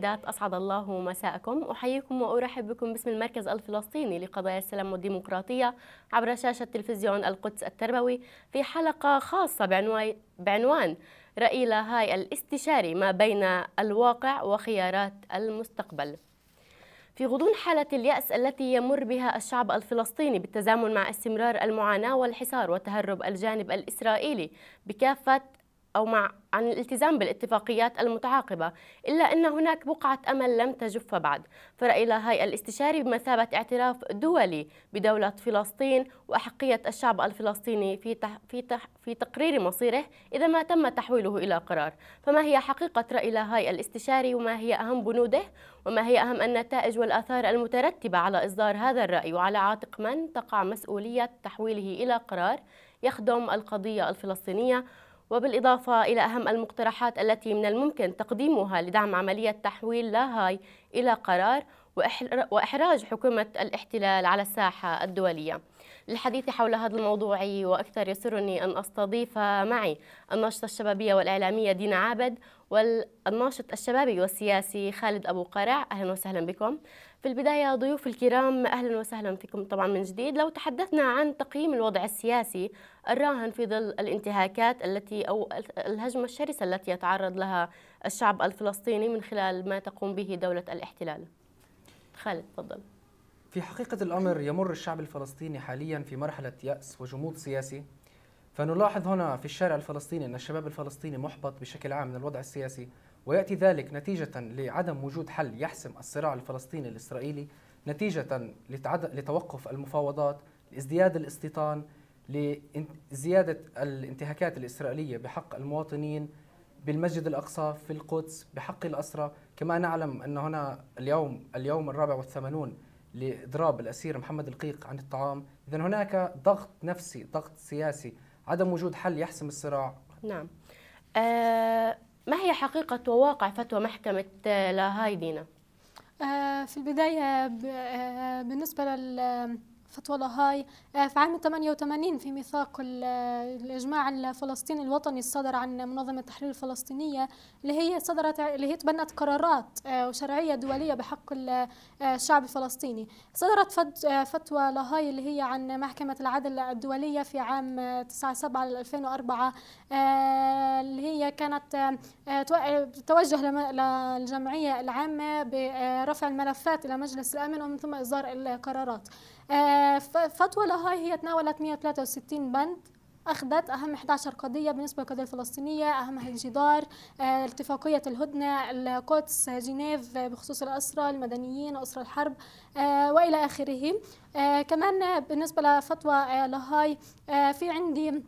السيدات أسعد الله مساءكم أحييكم وأرحب بكم باسم المركز الفلسطيني لقضايا السلام والديمقراطية عبر شاشة تلفزيون القدس التربوي في حلقة خاصة بعنوان, بعنوان رأي لاهاي الاستشاري ما بين الواقع وخيارات المستقبل في غضون حالة اليأس التي يمر بها الشعب الفلسطيني بالتزامن مع استمرار المعاناة والحصار وتهرب الجانب الإسرائيلي بكافة أو مع عن الالتزام بالاتفاقيات المتعاقبة إلا أن هناك بقعة أمل لم تجف بعد فرأي هاي الاستشاري بمثابة اعتراف دولي بدولة فلسطين وأحقية الشعب الفلسطيني في, تح في, تح في تقرير مصيره إذا ما تم تحويله إلى قرار فما هي حقيقة رأي هاي الاستشاري وما هي أهم بنوده وما هي أهم النتائج والآثار المترتبة على إصدار هذا الرأي وعلى عاتق من تقع مسؤولية تحويله إلى قرار يخدم القضية الفلسطينية وبالإضافة إلى أهم المقترحات التي من الممكن تقديمها لدعم عملية تحويل لاهاي إلى قرار وإحراج حكومة الاحتلال على الساحة الدولية للحديث حول هذا الموضوع وأكثر يسرني أن أستضيف معي الناشطة الشبابية والإعلامية دينا عابد والناشط الشبابي والسياسي خالد أبو قرع أهلا وسهلا بكم في البداية ضيوف الكرام أهلا وسهلا فيكم طبعا من جديد لو تحدثنا عن تقييم الوضع السياسي الراهن في ظل الانتهاكات التي أو الهجمة الشرسة التي يتعرض لها الشعب الفلسطيني من خلال ما تقوم به دولة الاحتلال خالد تفضل في حقيقة الأمر يمر الشعب الفلسطيني حاليا في مرحلة يأس وجمود سياسي فنلاحظ هنا في الشارع الفلسطيني أن الشباب الفلسطيني محبط بشكل عام من الوضع السياسي ويأتي ذلك نتيجة لعدم وجود حل يحسم الصراع الفلسطيني الإسرائيلي نتيجة لتوقف المفاوضات لازدياد الاستيطان لزيادة الانتهاكات الإسرائيلية بحق المواطنين بالمسجد الأقصى في القدس بحق الأسرة كما نعلم أن هنا اليوم اليوم الرابع والثمانون لإضراب الأسير محمد القيق عن الطعام إذا هناك ضغط نفسي ضغط سياسي عدم وجود حل يحسم الصراع نعم آه ما هي حقيقة وواقع فتوى محكمة آه، لاهاي دينا؟ آه، في البداية آه، بالنسبة لل فتوى لاهاي آه، في عام 88 في ميثاق آه، الإجماع الفلسطيني الوطني الصدر عن منظمة التحرير الفلسطينية اللي هي صدرت اللي هي تبنت قرارات آه، وشرعية دولية بحق الشعب الفلسطيني صدرت فتوى لهاي اللي هي عن محكمة العدل الدولية في عام 9 7 2004 اللي هي كانت توجه للجمعية العامة برفع الملفات إلى مجلس الأمن ومن ثم إصدار القرارات آه، فتوى لاهاي هي تناولت 163 بند أخذت أهم 11 قضية بالنسبة للقضية الفلسطينية أهمها الجدار آه، اتفاقية الهدنة القدس جنيف آه، بخصوص الأسرى المدنيين أسرى الحرب وإلى آخره كمان بالنسبة لفتوى لاهاي في عندي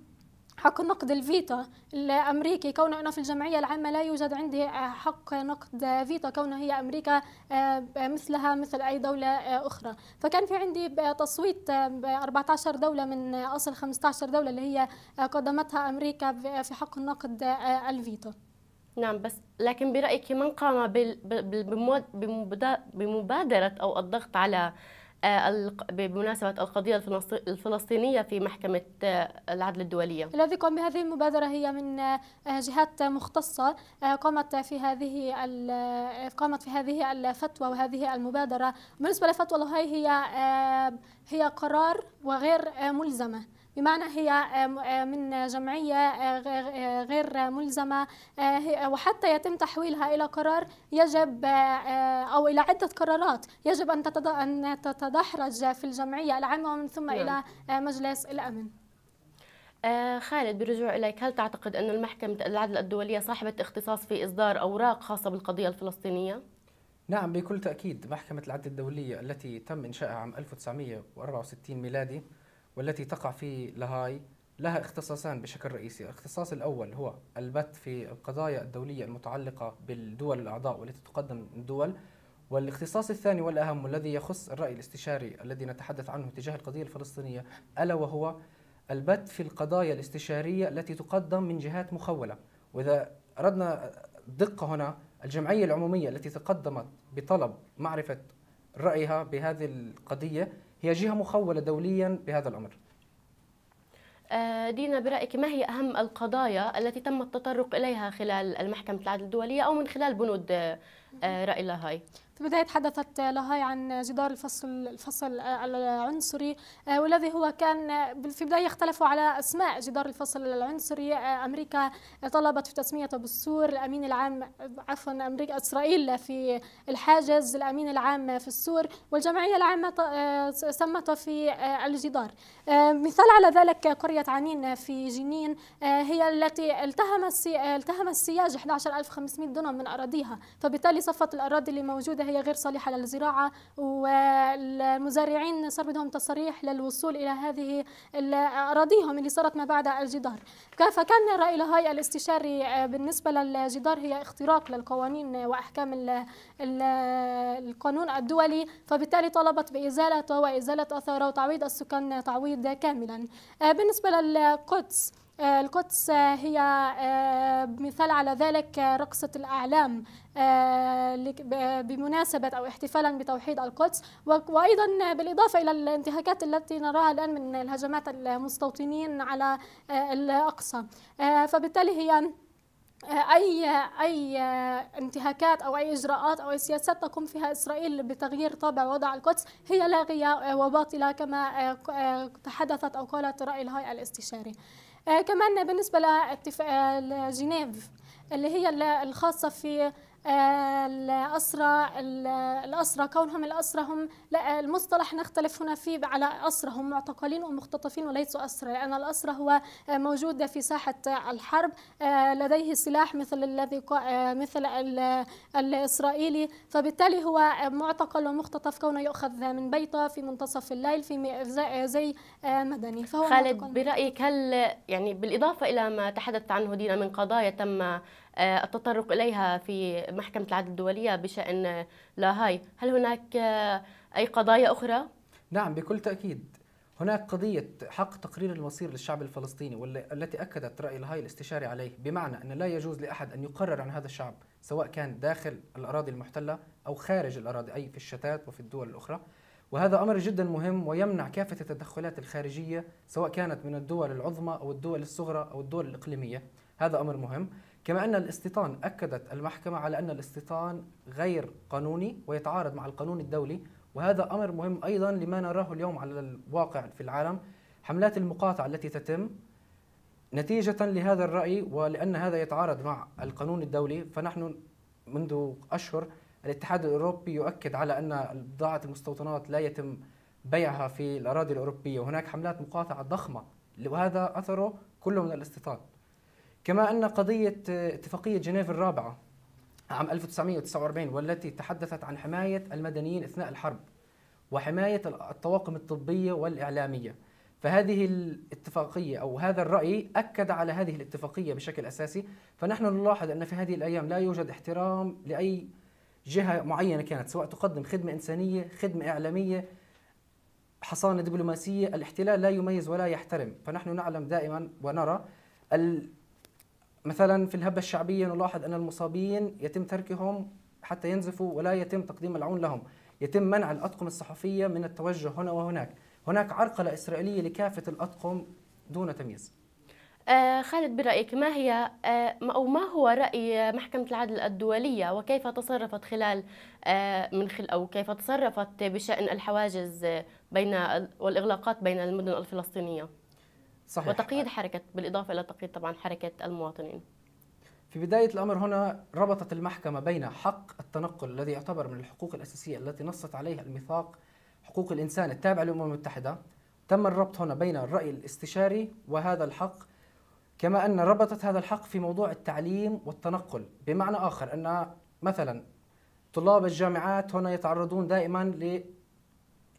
حق نقد الفيتا الامريكي كونه انه في الجمعيه العامه لا يوجد عندي آه، حق نقد فيتا كونه هي امريكا آه، آه، مثلها مثل اي دوله اخرى فكان في عندي تصويت 14 دوله من اصل 15 دوله اللي هي قدمتها امريكا في حق النقد الفيتو نعم بس لكن برايك من قام بمبادره او الضغط على بمناسبة القضية الفلسطينية في محكمة آه، العدل الدولية الذي قام بهذه المبادرة هي من آه، جهات مختصة آه، قامت في هذه قامت في هذه الفتوى وهذه المبادرة بالنسبة لفتوى هي هي قرار وغير ملزمة بمعنى هي من جمعية آه، آه، غير ملزمة آه، وحتى يتم تحويلها إلى قرار يجب أو إلى عدة قرارات يجب أن تتدحرج في الجمعية العامة ومن ثم نعم. إلى مجلس الأمن آه خالد بالرجوع إليك هل تعتقد أن المحكمة العدل الدولية صاحبة اختصاص في إصدار أوراق خاصة بالقضية الفلسطينية؟ نعم بكل تأكيد محكمة العدل الدولية التي تم إنشائها عام 1964 ميلادي والتي تقع في لاهاي لها اختصاصان بشكل رئيسي الاختصاص الأول هو البت في القضايا الدولية المتعلقة بالدول الأعضاء والتي تقدم الدول والاختصاص الثاني والأهم والذي يخص الرأي الاستشاري الذي نتحدث عنه تجاه القضية الفلسطينية ألا وهو البت في القضايا الاستشارية التي تقدم من جهات مخولة وإذا أردنا الدقة هنا الجمعية العمومية التي تقدمت بطلب معرفة رأيها بهذه القضية هي جهة مخولة دوليا بهذا الأمر آه، دينا برأيك ما هي أهم القضايا التي تم التطرق إليها خلال المحكمة العدل الدولية أو من خلال بنود آه، رأي لاهاي في البداية تحدثت لهاي عن جدار الفصل الفصل العنصري آه، والذي هو كان آه، في البداية اختلفوا على أسماء جدار الفصل العنصري آه، أمريكا طلبت في تسميته بالسور الأمين العام عفوا أمريكا إسرائيل في الحاجز الأمين العام في السور والجمعية العامة سمته في الجدار مثال على ذلك قرية عنين في جنين هي التي التهم التهم السياج 11500 دونم من أراضيها فبالتالي صفت الأراضي اللي موجودة هي غير صالحة للزراعة والمزارعين صار بدهم تصريح للوصول إلى هذه أراضيهم اللي صارت ما بعد الجدار فكان رأي لهاي الاستشاري بالنسبة للجدار هي اختراق للقوانين وأحكام القانون الدولي فبالتالي طلبت بإزالته وإزالة أثاره وتعويض السكان تعويض كاملا بالنسبة للقدس آه، القدس هي آه، مثال على ذلك آه، رقصة الأعلام بمناسبة أو احتفالا بتوحيد القدس وأيضا بالإضافة إلى الانتهاكات التي نراها الآن من الهجمات المستوطنين على الأقصى فبالتالي هي اي اي انتهاكات او اي اجراءات او اي سياسات تقوم فيها اسرائيل بتغيير طابع وضع القدس هي لاغيه وباطله كما تحدثت او قالت راي الهيئه الاستشاري. آه، كمان بالنسبة آه، لجنيف اللي هي الخاصة في الأسرى الأسرى كونهم الأسرى هم لا المصطلح نختلف هنا فيه على أسرى هم معتقلين ومختطفين وليسوا أسرى لأن الأسرى هو موجود في ساحة الحرب آه، لديه سلاح مثل الذي آه، مثل الإسرائيلي فبالتالي هو معتقل ومختطف كونه يؤخذ من بيته في منتصف الليل في زي آه، مدني فهو خالد برأيك هل يعني بالإضافة إلى ما تحدثت عنه دينا من قضايا تم آه، التطرق إليها في محكمة العدل الدولية بشأن لاهاي هل هناك آه، أي قضايا أخرى؟ نعم بكل تأكيد هناك قضية حق تقرير المصير للشعب الفلسطيني والتي أكدت رأي لاهاي الاستشاري عليه بمعنى أن لا يجوز لأحد أن يقرر عن هذا الشعب سواء كان داخل الأراضي المحتلة أو خارج الأراضي أي في الشتات وفي الدول الأخرى وهذا أمر جدا مهم ويمنع كافة التدخلات الخارجية سواء كانت من الدول العظمى أو الدول الصغرى أو الدول الإقليمية هذا أمر مهم كما أن الاستيطان أكدت المحكمة على أن الاستيطان غير قانوني ويتعارض مع القانون الدولي وهذا أمر مهم أيضا لما نراه اليوم على الواقع في العالم حملات المقاطعة التي تتم نتيجة لهذا الرأي ولأن هذا يتعارض مع القانون الدولي فنحن منذ أشهر الاتحاد الأوروبي يؤكد على أن بضاعة المستوطنات لا يتم بيعها في الأراضي الأوروبية وهناك حملات مقاطعة ضخمة وهذا أثره كله من الاستيطان كما أن قضية اتفاقية جنيف الرابعة عام 1949 والتي تحدثت عن حماية المدنيين أثناء الحرب وحماية الطواقم الطبية والإعلامية فهذه الاتفاقية أو هذا الرأي أكد على هذه الاتفاقية بشكل أساسي فنحن نلاحظ أن في هذه الأيام لا يوجد احترام لأي جهة معينة كانت سواء تقدم خدمة إنسانية خدمة إعلامية حصانة دبلوماسية الاحتلال لا يميز ولا يحترم فنحن نعلم دائما ونرى مثلا في الهبة الشعبية نلاحظ أن المصابين يتم تركهم حتى ينزفوا ولا يتم تقديم العون لهم يتم منع الأطقم الصحفية من التوجه هنا وهناك هناك عرقلة إسرائيلية لكافة الأطقم دون تمييز آه خالد برأيك ما هي آه أو ما هو رأي محكمة العدل الدولية وكيف تصرفت خلال آه من خل أو كيف تصرفت بشأن الحواجز بين والإغلاقات بين المدن الفلسطينية؟ صحيح. وتقييد حركة بالإضافة إلى تقييد طبعا حركة المواطنين في بداية الأمر هنا ربطت المحكمة بين حق التنقل الذي يعتبر من الحقوق الأساسية التي نصت عليها الميثاق حقوق الإنسان التابع للأمم المتحدة تم الربط هنا بين الرأي الاستشاري وهذا الحق كما أن ربطت هذا الحق في موضوع التعليم والتنقل بمعنى آخر أن مثلا طلاب الجامعات هنا يتعرضون دائما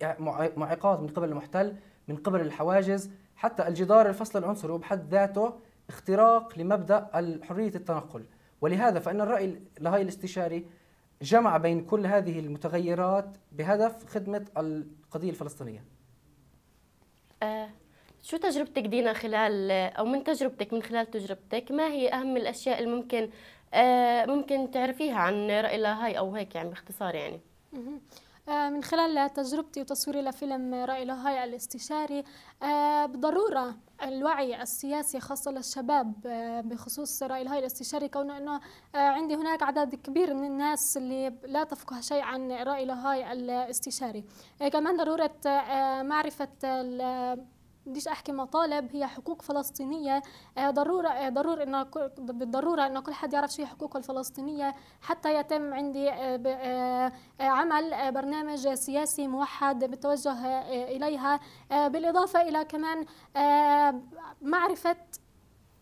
لمعيقات من قبل المحتل من قبل الحواجز حتى الجدار الفصل العنصري بحد ذاته اختراق لمبدا حريه التنقل ولهذا فان الراي لهاي الاستشاري جمع بين كل هذه المتغيرات بهدف خدمه القضيه الفلسطينيه آه شو تجربتك دينا خلال او من تجربتك من خلال تجربتك ما هي اهم الاشياء اللي ممكن آه ممكن تعرفيها عن راي لاهاي او هيك يعني باختصار يعني آه، من خلال تجربتي وتصويري لفيلم رأي لهاي الاستشاري آه، بضرورة الوعي السياسي خاصة للشباب آه، بخصوص رأي لهاي الاستشاري كونه أنه عندي هناك عدد كبير من الناس اللي لا تفقه شيء عن رأي لهاي الاستشاري كمان ضرورة معرفة بديش احكي مطالب هي حقوق فلسطينيه آه، ضروره آه، ضرور انه بالضروره انه كل حد يعرف شو هي حقوقه الفلسطينيه حتى يتم عندي آه، عمل برنامج سياسي موحد بالتوجه اليها بالاضافه الى كمان معرفه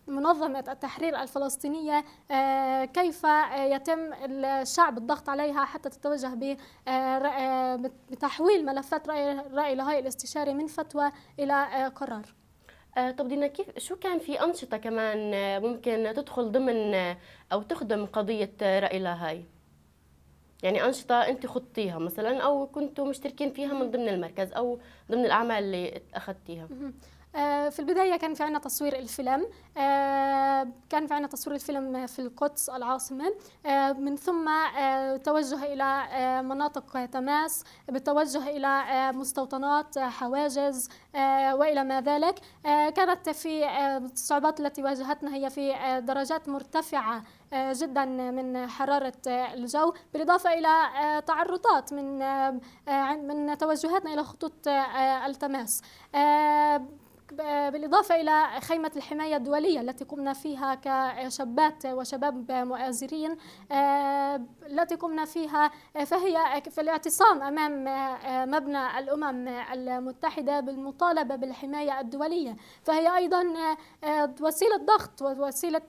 منظمة التحرير الفلسطينية آه، كيف يتم الشعب الضغط عليها حتى تتوجه آه، آه، بتحويل ملفات رأي لهاي الاستشاري من فتوى إلى قرار طب دينا كيف شو كان في أنشطة كمان ممكن تدخل ضمن أو تخدم قضية رأي لهاي؟ يعني أنشطة أنت خضتيها مثلا أو كنتوا مشتركين فيها من ضمن المركز أو ضمن الأعمال اللي أخذتيها آه، في البداية كان في عنا تصوير الفيلم آه، كان في عنا تصوير الفيلم في القدس العاصمة آه، من ثم توجه إلى مناطق تماس بالتوجه إلى مستوطنات حواجز وإلى ما ذلك كانت في الصعوبات التي واجهتنا هي في درجات مرتفعة جدا من حرارة الجو بالإضافة إلى تعرضات من من توجهاتنا إلى خطوط التماس بالإضافة إلى خيمة الحماية الدولية التي قمنا فيها كشابات وشباب مؤازرين آه، التي قمنا فيها فهي في الاعتصام أمام آه، مبنى الأمم المتحدة بالمطالبة بالحماية الدولية فهي أيضا آه، آه، وسيلة ضغط ووسيلة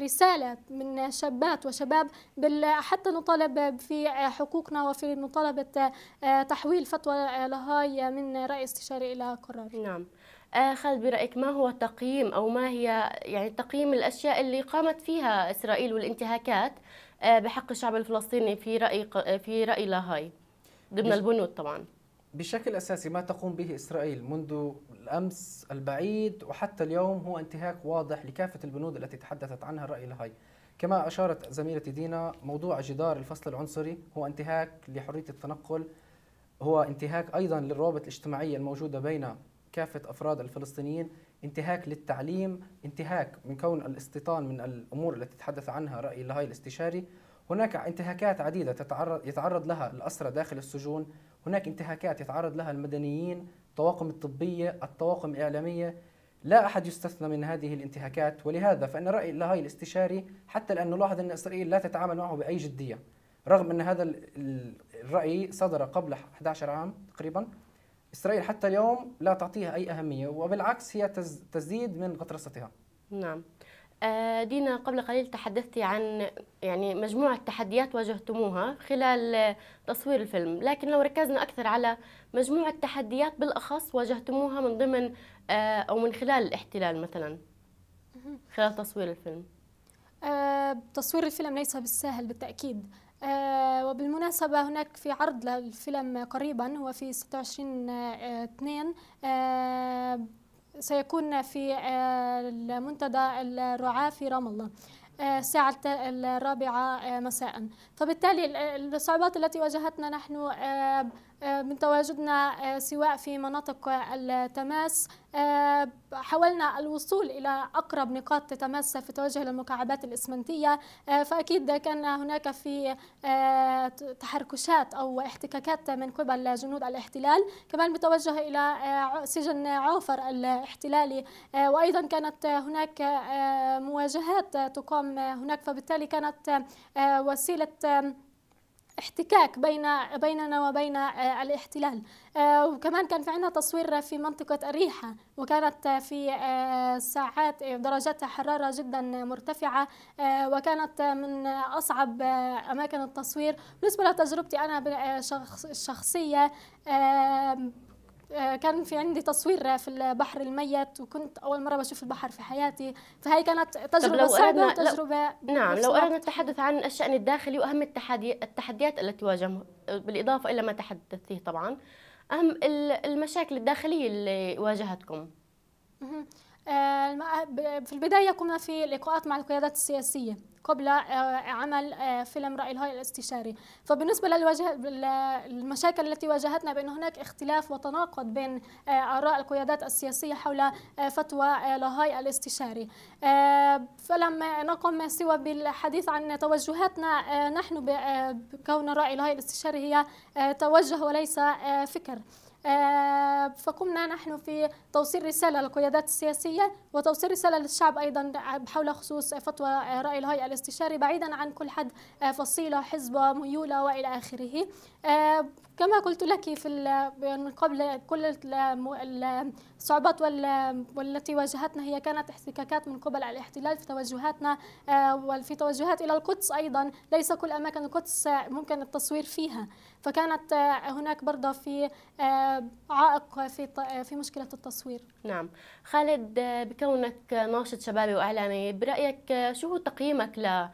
رسالة من شابات وشباب حتى نطالب في حقوقنا وفي مطالبة تحويل فتوى لهاي من رأي استشاري إلى قرار نعم خالد برأيك ما هو تقييم أو ما هي يعني تقييم الأشياء اللي قامت فيها إسرائيل والانتهاكات آه، بحق الشعب الفلسطيني في راي آه، في راي لاهاي ضمن البنود طبعا بشكل اساسي ما تقوم به اسرائيل منذ الامس البعيد وحتى اليوم هو انتهاك واضح لكافه البنود التي تحدثت عنها راي لاهاي كما اشارت زميلتي دينا موضوع جدار الفصل العنصري هو انتهاك لحريه التنقل هو انتهاك ايضا للروابط الاجتماعيه الموجوده بين كافه افراد الفلسطينيين انتهاك للتعليم انتهاك من كون الاستيطان من الأمور التي تحدث عنها رأي لاهاي الاستشاري هناك انتهاكات عديدة تتعرض يتعرض لها الأسرى داخل السجون هناك انتهاكات يتعرض لها المدنيين الطواقم الطبية الطواقم الإعلامية لا أحد يستثنى من هذه الانتهاكات ولهذا فإن رأي لاهاي الاستشاري حتى الآن نلاحظ أن إسرائيل لا تتعامل معه بأي جدية رغم أن هذا الرأي صدر قبل 11 عام تقريبا إسرائيل حتى اليوم لا تعطيها أي أهمية وبالعكس هي تزيد من غطرستها نعم آه، دينا قبل قليل تحدثتي عن يعني مجموعة تحديات واجهتموها خلال تصوير الفيلم لكن لو ركزنا أكثر على مجموعة تحديات بالأخص واجهتموها من ضمن آه، أو من خلال الاحتلال مثلا خلال تصوير الفيلم آه، تصوير الفيلم ليس بالسهل بالتأكيد آه، وبالمناسبة هناك في عرض للفيلم قريبا هو في 26 2 آه، آه، سيكون في المنتدى الرعاة في رام الله الساعة الرابعة مساء فبالتالي الصعوبات التي واجهتنا نحن آه، من تواجدنا آه، سواء في مناطق التماس آه، حاولنا الوصول إلى أقرب نقاط تتماس في توجه للمكعبات الإسمنتية فأكيد كان هناك في تحركشات أو احتكاكات من قبل جنود الاحتلال كمان بتوجه إلى سجن عوفر الاحتلالي وأيضا كانت هناك مواجهات تقام هناك فبالتالي كانت وسيلة احتكاك بين بيننا وبين آه، الاحتلال آه، وكمان كان في عندنا تصوير في منطقة الريحة وكانت في آه، ساعات درجات حرارة جدا مرتفعة وكانت من أصعب أماكن التصوير بالنسبة لتجربتي أنا الشخصية آه، كان في عندي تصوير في البحر الميت وكنت اول مره بشوف البحر في حياتي فهي كانت تجربه صعبه تجربه لو نعم لو اردنا التحدث عن الشان الداخلي واهم التحدي التحديات التي واجهها آه، بالاضافه الى ما تحدثت فيه طبعا اهم المشاكل الداخليه اللي واجهتكم آه، في البدايه كنا في لقاءات مع القيادات السياسيه قبل آه، عمل آه، فيلم رأي الهاي الاستشاري فبالنسبة للمشاكل التي واجهتنا بأن هناك اختلاف وتناقض بين آه، آراء القيادات السياسية حول فتوى لهاي الاستشاري فلم نقم سوى بالحديث عن توجهاتنا نحن بكون رأي الهاي الاستشاري هي توجه وليس فكر آه، فقمنا نحن في توصيل رسالة للقيادات السياسية وتوصيل رسالة للشعب أيضا حول خصوص فتوى رأي الهيئة الاستشاري بعيدا عن كل حد آه، فصيلة حزب ميولة وإلى آخره آه، كما قلت لك في من قبل كل الصعوبات والتي واجهتنا هي كانت احتكاكات من قبل الاحتلال في توجهاتنا آه، وفي توجهات إلى القدس أيضا ليس كل أماكن القدس ممكن التصوير فيها فكانت آه، هناك برضه في آه، عائق في في مشكلة التصوير نعم خالد بكونك ناشط شبابي وإعلامي برأيك شو هو تقييمك ل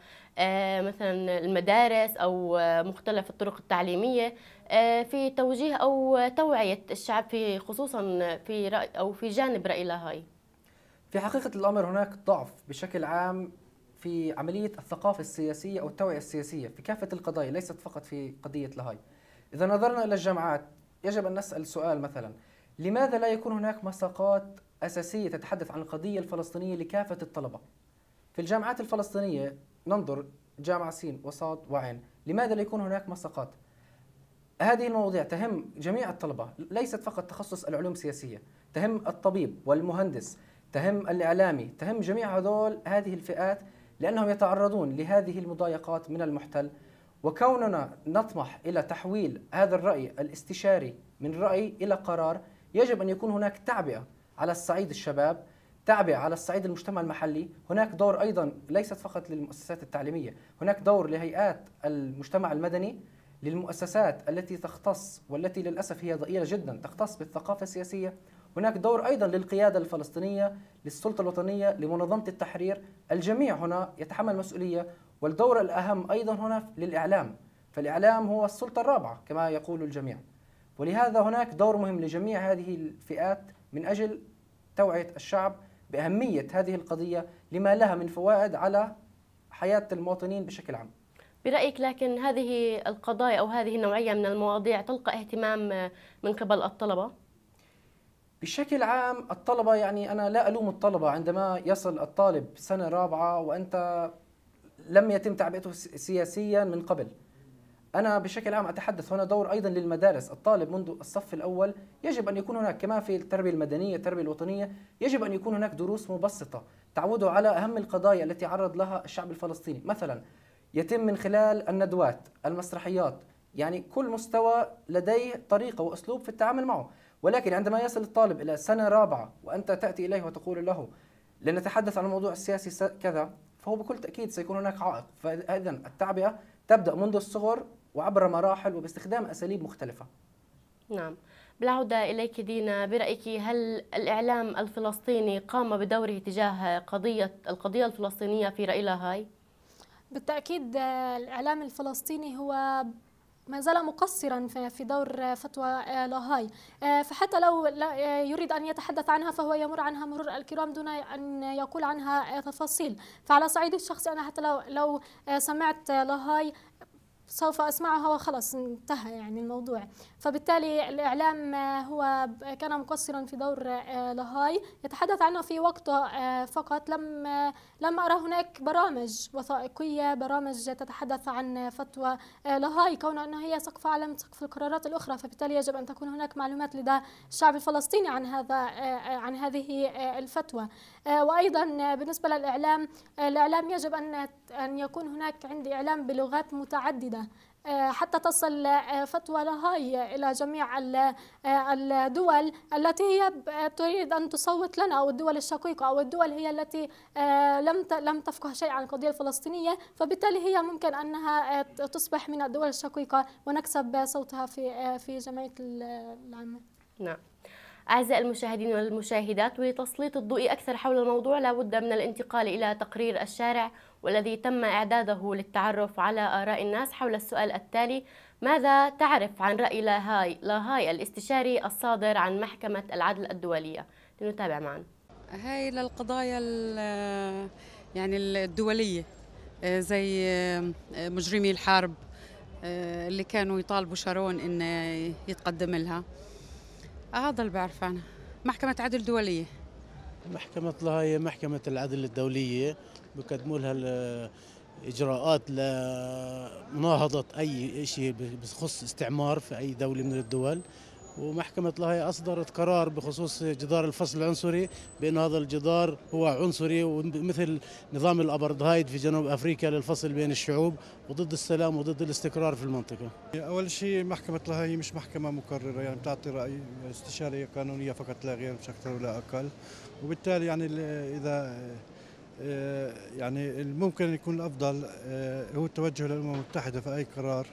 مثلا المدارس أو مختلف الطرق التعليمية آه، في توجيه او توعيه الشعب في خصوصا في راي او في جانب راي لاهاي في حقيقه الامر هناك ضعف بشكل عام في عمليه الثقافه السياسيه او التوعيه السياسيه في كافه القضايا ليست فقط في قضيه لاهاي اذا نظرنا الى الجامعات يجب ان نسال سؤال مثلا لماذا لا يكون هناك مساقات اساسيه تتحدث عن القضيه الفلسطينيه لكافه الطلبه في الجامعات الفلسطينيه ننظر جامعه سين وصاد وعين لماذا لا يكون هناك مساقات هذه المواضيع تهم جميع الطلبة ليست فقط تخصص العلوم السياسية تهم الطبيب والمهندس تهم الإعلامي تهم جميع هذول هذه الفئات لأنهم يتعرضون لهذه المضايقات من المحتل وكوننا نطمح إلى تحويل هذا الرأي الاستشاري من رأي إلى قرار يجب أن يكون هناك تعبئة على الصعيد الشباب تعبئة على الصعيد المجتمع المحلي هناك دور أيضا ليست فقط للمؤسسات التعليمية هناك دور لهيئات المجتمع المدني للمؤسسات التي تختص والتي للأسف هي ضئيلة جدا تختص بالثقافة السياسية هناك دور أيضا للقيادة الفلسطينية للسلطة الوطنية لمنظمة التحرير الجميع هنا يتحمل مسؤولية والدور الأهم أيضا هنا للإعلام فالإعلام هو السلطة الرابعة كما يقول الجميع ولهذا هناك دور مهم لجميع هذه الفئات من أجل توعية الشعب بأهمية هذه القضية لما لها من فوائد على حياة المواطنين بشكل عام برأيك لكن هذه القضايا أو هذه النوعية من المواضيع تلقى اهتمام من قبل الطلبة؟ بشكل عام الطلبة يعني أنا لا ألوم الطلبة عندما يصل الطالب سنة رابعة وأنت لم يتم تعبئته سياسيا من قبل أنا بشكل عام أتحدث هنا دور أيضا للمدارس الطالب منذ الصف الأول يجب أن يكون هناك كما في التربية المدنية التربية الوطنية يجب أن يكون هناك دروس مبسطة تعوده على أهم القضايا التي عرض لها الشعب الفلسطيني مثلا يتم من خلال الندوات المسرحيات يعني كل مستوى لديه طريقة وأسلوب في التعامل معه ولكن عندما يصل الطالب إلى سنة رابعة وأنت تأتي إليه وتقول له لنتحدث عن الموضوع السياسي كذا فهو بكل تأكيد سيكون هناك عائق فإذا التعبئة تبدأ منذ الصغر وعبر مراحل وباستخدام أساليب مختلفة نعم بالعودة إليك دينا برأيك هل الإعلام الفلسطيني قام بدوره تجاه قضية القضية الفلسطينية في راي هاي؟ بالتأكيد الإعلام الفلسطيني هو ما زال مقصرا في دور فتوى لاهاي فحتى لو يريد أن يتحدث عنها فهو يمر عنها مرور الكرام دون أن يقول عنها تفاصيل فعلى صعيد الشخصي أنا حتى لو, لو سمعت لاهاي سوف أسمعها وخلص انتهى يعني الموضوع فبالتالي الإعلام هو كان مقصرا في دور آه، لاهاي يتحدث عنه في وقته آه، فقط لم آه، لم أرى هناك برامج وثائقية برامج تتحدث عن فتوى لاهاي كون أنها هي سقف أعلى من سقف القرارات الأخرى فبالتالي يجب أن تكون هناك معلومات لدى الشعب الفلسطيني عن هذا عن هذه الفتوى وأيضا بالنسبة للإعلام الإعلام يجب أن أن يكون هناك عندي إعلام بلغات متعددة آه، حتى تصل آه، فتوى لاهاي إلى جميع الدول آه، التي هي تريد أن تصوت لنا أو الدول الشقيقة أو الدول هي التي لم لم تفقه شيء عن القضية الفلسطينية فبالتالي هي ممكن أنها تصبح من الدول الشقيقة ونكسب صوتها في في جمعية العامة نعم أعزائي المشاهدين والمشاهدات ولتسليط الضوء أكثر حول الموضوع لابد من الانتقال إلى تقرير الشارع والذي تم إعداده للتعرف على آراء الناس حول السؤال التالي ماذا تعرف عن رأي لاهاي, لاهاي الاستشاري الصادر عن محكمة العدل الدولية لنتابع معا هاي للقضايا يعني الدولية زي مجرمي الحرب اللي كانوا يطالبوا شارون انه يتقدم لها هذا اللي بعرف عنها محكمة عدل دولية محكمة لاهاي محكمة العدل الدولية بيقدموا لها اجراءات لمناهضه اي شيء بخص استعمار في اي دوله من الدول ومحكمة لاهاي أصدرت قرار بخصوص جدار الفصل العنصري بأن هذا الجدار هو عنصري ومثل نظام الأبرتهايد في جنوب أفريقيا للفصل بين الشعوب وضد السلام وضد الاستقرار في المنطقة أول شيء محكمة لاهاي مش محكمة مقررة يعني بتعطي رأي استشارية قانونية فقط لا غير مش أكثر ولا أقل وبالتالي يعني إذا آه، يعني الممكن يكون الافضل آه، هو التوجه للامم المتحده في اي قرار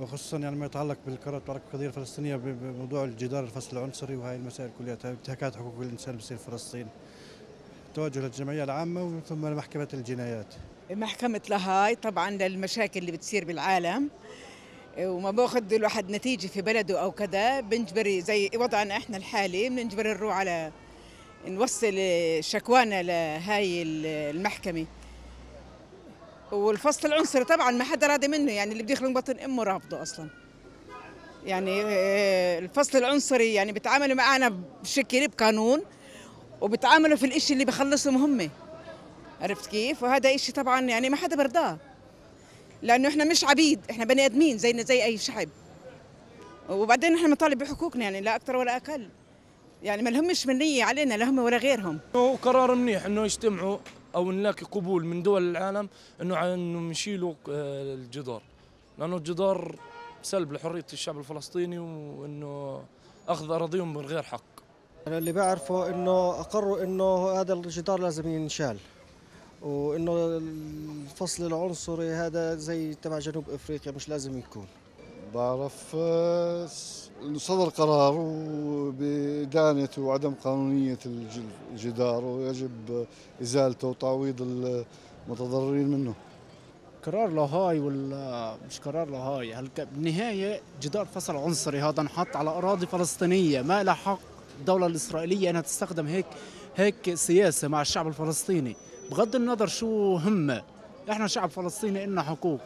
وخصوصا يعني ما يتعلق بالقرار بتاع القضيه الفلسطينيه بموضوع الجدار الفصل العنصري وهي المسائل كلها انتهاكات حقوق الانسان في فلسطين التوجه للجمعيه العامه ومن ثم لمحكمه الجنايات محكمه لاهاي طبعا للمشاكل اللي بتصير بالعالم وما باخذ الواحد نتيجه في بلده او كذا بنجبر زي وضعنا احنا الحالي بنجبر نروح على نوصل شكوانا لهاي المحكمة والفصل العنصري طبعا ما حدا راضي منه يعني اللي بده يخلق بطن امه رافضه اصلا يعني آه، الفصل العنصري يعني بيتعاملوا معنا بشكل بقانون وبتعاملوا في الإشي اللي بخلصهم هم عرفت كيف وهذا إشي طبعا يعني ما حدا برضاه لانه احنا مش عبيد احنا بني ادمين زينا زي اي شعب وبعدين احنا بنطالب بحقوقنا يعني لا اكثر ولا اقل يعني ما لهمش منية علينا لهم ولا غيرهم هو قرار منيح انه يجتمعوا او نلاقي قبول من دول العالم انه انه نشيلوا آه، الجدار لانه الجدار سلب لحريه الشعب الفلسطيني وانه اخذ اراضيهم من غير حق انا اللي بعرفه انه اقروا انه هذا الجدار لازم ينشال وانه الفصل العنصري هذا زي تبع جنوب افريقيا مش لازم يكون بعرف آه، صدر قرار بإدانة وعدم قانونية الجدار ويجب إزالته وتعويض المتضررين منه قرار لهاي ولا مش قرار لهاي هل بالنهاية جدار فصل عنصري هذا انحط على أراضي فلسطينية ما له حق الدولة الإسرائيلية أنها تستخدم هيك هيك سياسة مع الشعب الفلسطيني بغض النظر شو همه احنا شعب فلسطيني إلنا حقوق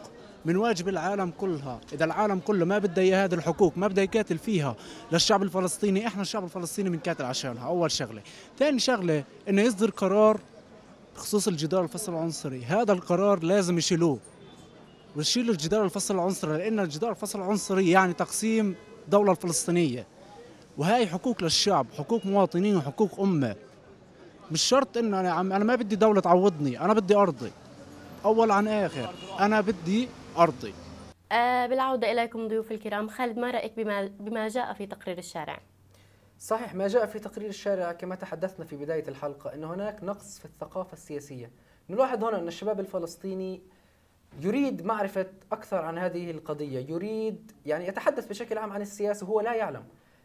من واجب العالم كلها إذا العالم كله ما بده إياه هذه الحقوق ما بده يقاتل فيها للشعب الفلسطيني إحنا الشعب الفلسطيني بنقاتل عشانها أول شغلة ثاني شغلة إنه يصدر قرار بخصوص الجدار الفصل العنصري هذا القرار لازم يشيلوه ويشيلوا الجدار الفصل العنصري لأن الجدار الفصل العنصري يعني تقسيم الدولة الفلسطينية وهي حقوق للشعب حقوق مواطنين وحقوق أمة مش شرط إن أنا ما بدي دولة تعوضني أنا بدي أرضي أول عن آخر أنا بدي أرضي أه بالعودة إليكم ضيوف الكرام خالد ما رأيك بما, بما جاء في تقرير الشارع؟ صحيح ما جاء في تقرير الشارع كما تحدثنا في بداية الحلقة أن هناك نقص في الثقافة السياسية نلاحظ هنا أن الشباب الفلسطيني يريد معرفة أكثر عن هذه القضية يريد يعني يتحدث بشكل عام عن السياسة وهو لا يعلم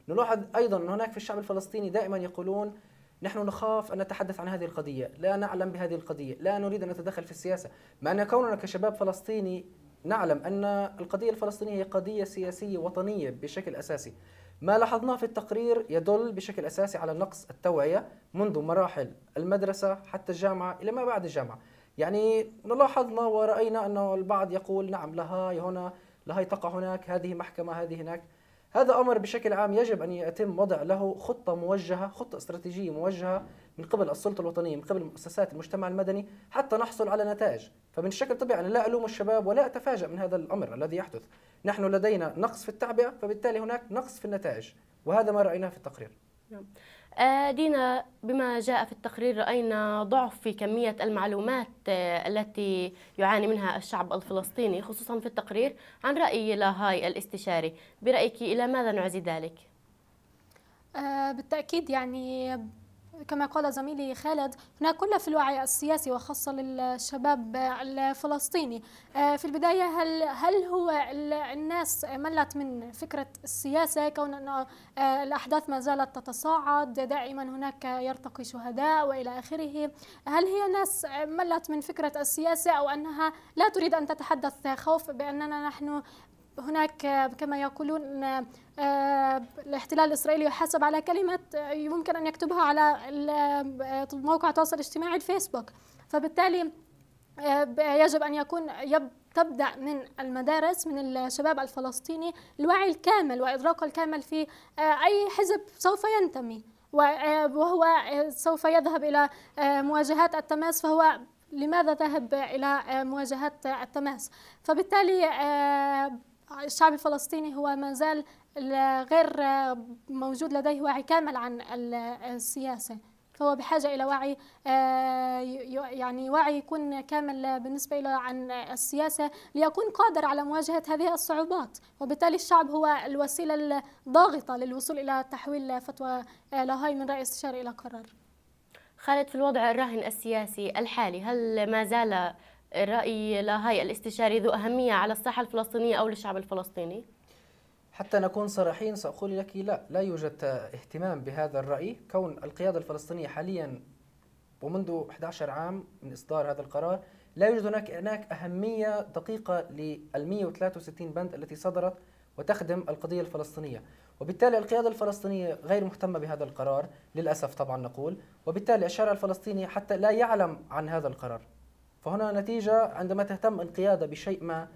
نلاحظ أيضا أن هناك في الشعب الفلسطيني دائما يقولون نحن نخاف أن نتحدث عن هذه القضية لا نعلم بهذه القضية لا نريد أن نتدخل في السياسة مع أن كوننا كشباب فلسطيني نعلم أن القضية الفلسطينية هي قضية سياسية وطنية بشكل أساسي ما لاحظناه في التقرير يدل بشكل أساسي على نقص التوعية منذ مراحل المدرسة حتى الجامعة إلى ما بعد الجامعة يعني لاحظنا ورأينا أنه البعض يقول نعم لهاي هنا لهاي تقع هناك هذه محكمة هذه هناك هذا أمر بشكل عام يجب أن يتم وضع له خطة موجهة خطة استراتيجية موجهة من قبل السلطه الوطنيه من قبل مؤسسات المجتمع المدني حتى نحصل على نتائج فمن الشكل طبيعي انا لا الوم الشباب ولا اتفاجا من هذا الامر الذي يحدث نحن لدينا نقص في التعبئه فبالتالي هناك نقص في النتائج وهذا ما رايناه في التقرير نعم. آه، دينا بما جاء في التقرير رأينا ضعف في كمية المعلومات آه، التي يعاني منها الشعب الفلسطيني خصوصا في التقرير عن رأي لاهاي الاستشاري برأيك إلى ماذا نعزي ذلك؟ آه، بالتأكيد يعني كما قال زميلي خالد هناك كل في الوعي السياسي وخاصة للشباب الفلسطيني آه، في البداية هل, هل هو الناس ملت من فكرة السياسة كون أن آه، الأحداث ما زالت تتصاعد دائما هناك يرتقي شهداء وإلى آخره هل هي ناس ملت من فكرة السياسة أو أنها لا تريد أن تتحدث خوف بأننا نحن هناك كما يقولون الاحتلال الإسرائيلي يحاسب على كلمة يمكن أن يكتبها على موقع التواصل الاجتماعي الفيسبوك فبالتالي يجب أن يكون يب تبدا من المدارس من الشباب الفلسطيني الوعي الكامل وادراكه الكامل في اي حزب سوف ينتمي وهو سوف يذهب الى مواجهات التماس فهو لماذا ذهب الى مواجهات التماس فبالتالي الشعب الفلسطيني هو ما زال غير موجود لديه وعي كامل عن السياسة فهو بحاجة إلى وعي آه، يعني وعي يكون كامل بالنسبة له عن السياسة ليكون قادر على مواجهة هذه الصعوبات وبالتالي الشعب هو الوسيلة الضاغطة للوصول إلى تحويل فتوى لاهاي من رئيس استشاري إلى قرار خالد في الوضع الراهن السياسي الحالي هل ما زال الرأي لهاي الاستشاري ذو أهمية على الساحة الفلسطينية أو للشعب الفلسطيني؟ حتى نكون صريحين سأقول لك لا لا يوجد اهتمام بهذا الرأي كون القيادة الفلسطينية حاليا ومنذ 11 عام من إصدار هذا القرار لا يوجد هناك هناك أهمية دقيقة لل 163 بند التي صدرت وتخدم القضية الفلسطينية وبالتالي القيادة الفلسطينية غير مهتمة بهذا القرار للأسف طبعا نقول وبالتالي الشارع الفلسطيني حتى لا يعلم عن هذا القرار فهنا نتيجة عندما تهتم القيادة بشيء ما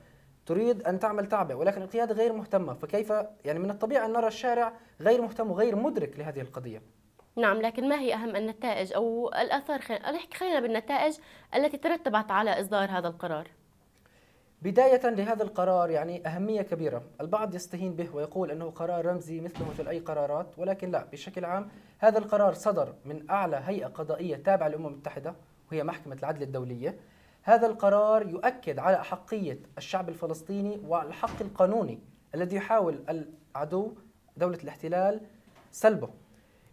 تريد أن تعمل تعبة ولكن القيادة غير مهتمة فكيف يعني من الطبيعي أن نرى الشارع غير مهتم وغير مدرك لهذه القضية نعم لكن ما هي أهم النتائج أو الآثار خلينا بالنتائج التي ترتبت على إصدار هذا القرار بداية لهذا القرار يعني أهمية كبيرة البعض يستهين به ويقول أنه قرار رمزي مثله مثل أي قرارات ولكن لا بشكل عام هذا القرار صدر من أعلى هيئة قضائية تابعة للأمم المتحدة وهي محكمة العدل الدولية هذا القرار يؤكد على أحقية الشعب الفلسطيني والحق القانوني الذي يحاول العدو دولة الاحتلال سلبه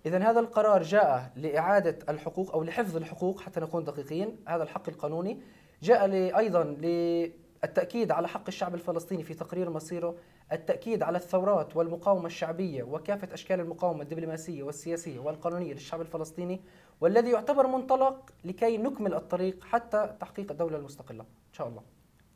إذا هذا القرار جاء لإعادة الحقوق أو لحفظ الحقوق حتى نكون دقيقين هذا الحق القانوني جاء أيضا للتأكيد على حق الشعب الفلسطيني في تقرير مصيره التأكيد على الثورات والمقاومة الشعبية وكافة أشكال المقاومة الدبلوماسية والسياسية والقانونية للشعب الفلسطيني والذي يعتبر منطلق لكي نكمل الطريق حتى تحقيق الدولة المستقلة إن شاء الله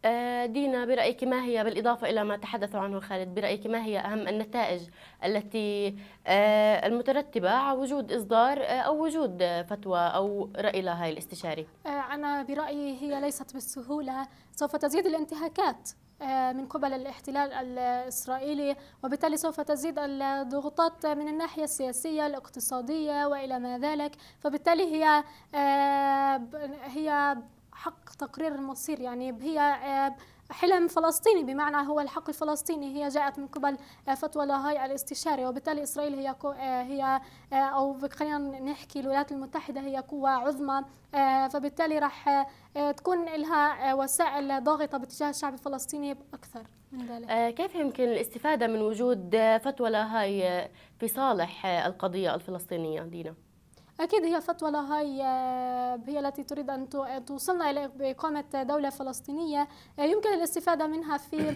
آه، دينا برأيك ما هي بالإضافة إلى ما تحدث عنه خالد برأيك ما هي أهم النتائج التي آه، المترتبة على وجود إصدار آه، أو وجود فتوى أو رأي لهذه الاستشاري أنا برأيي هي ليست بالسهولة سوف تزيد الانتهاكات آه، من قبل الاحتلال الإسرائيلي وبالتالي سوف تزيد الضغوطات من الناحية السياسية الاقتصادية وإلى ما ذلك فبالتالي هي آه، هي حق تقرير المصير يعني هي آه، حلم فلسطيني بمعنى هو الحق الفلسطيني هي جاءت من قبل فتوى لاهاي الاستشاري وبالتالي اسرائيل هي آه، هي آه، او خلينا نحكي الولايات المتحده هي قوه عظمى آه، فبالتالي راح تكون لها وسائل ضاغطه باتجاه الشعب الفلسطيني اكثر من ذلك. كيف يمكن الاستفاده من وجود فتوى لاهاي في صالح القضيه الفلسطينيه دينا؟ أكيد هي الفتوى لهاي هي التي تريد أن توصلنا إلى إقامة دولة فلسطينية آه، يمكن الاستفادة منها في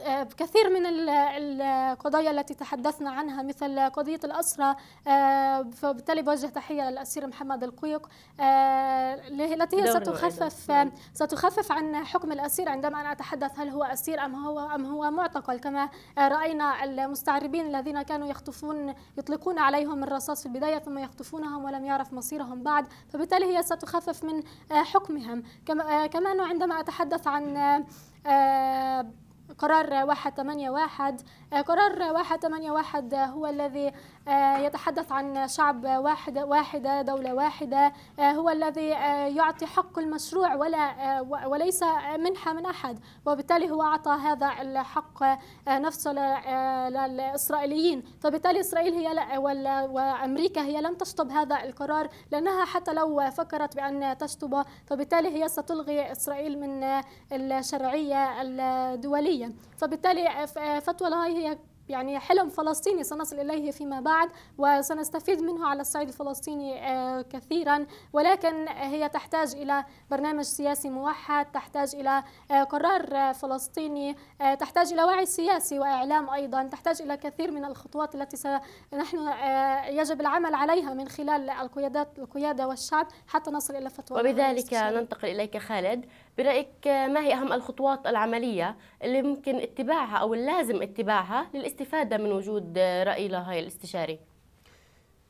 آه، كثير من القضايا التي تحدثنا عنها مثل قضية الأسرة آه، فبالتالي بوجه تحية للأسير محمد القيق آه، التي هي ستخفف نعم. ستخفف عن حكم الأسير عندما أنا أتحدث هل هو أسير أم هو أم هو معتقل كما رأينا المستعربين الذين كانوا يخطفون يطلقون عليهم الرصاص في البداية ثم يخطفونهم ولم يعرف مصيرهم بعد فبالتالي هي ستخفف من حكمهم كما كمان عندما أتحدث عن قرار 181 آه، قرار 181 هو الذي آه، يتحدث عن شعب واحد واحدة دولة واحدة آه، هو الذي آه، يعطي حق المشروع ولا وليس منحة من أحد وبالتالي هو أعطى هذا الحق نفسه للإسرائيليين فبالتالي إسرائيل هي وأمريكا هي لم تشطب هذا القرار لأنها حتى لو فكرت بأن تشطبه فبالتالي هي ستلغي إسرائيل من الشرعية الدولية فبالتالي فتوى لاهاي هي يعني حلم فلسطيني سنصل إليه فيما بعد وسنستفيد منه على الصعيد الفلسطيني آه، كثيرا ولكن هي تحتاج إلى برنامج سياسي موحد تحتاج إلى آه، قرار فلسطيني آه، تحتاج إلى وعي سياسي وإعلام أيضا تحتاج إلى كثير من الخطوات التي نحن يجب العمل عليها من خلال القيادات القيادة والشعب حتى نصل إلى فتوى وبذلك ننتقل إليك خالد برأيك ما هي أهم الخطوات العملية اللي ممكن اتباعها أو اللازم اتباعها للاستفادة من وجود رأي لهاي الاستشاري؟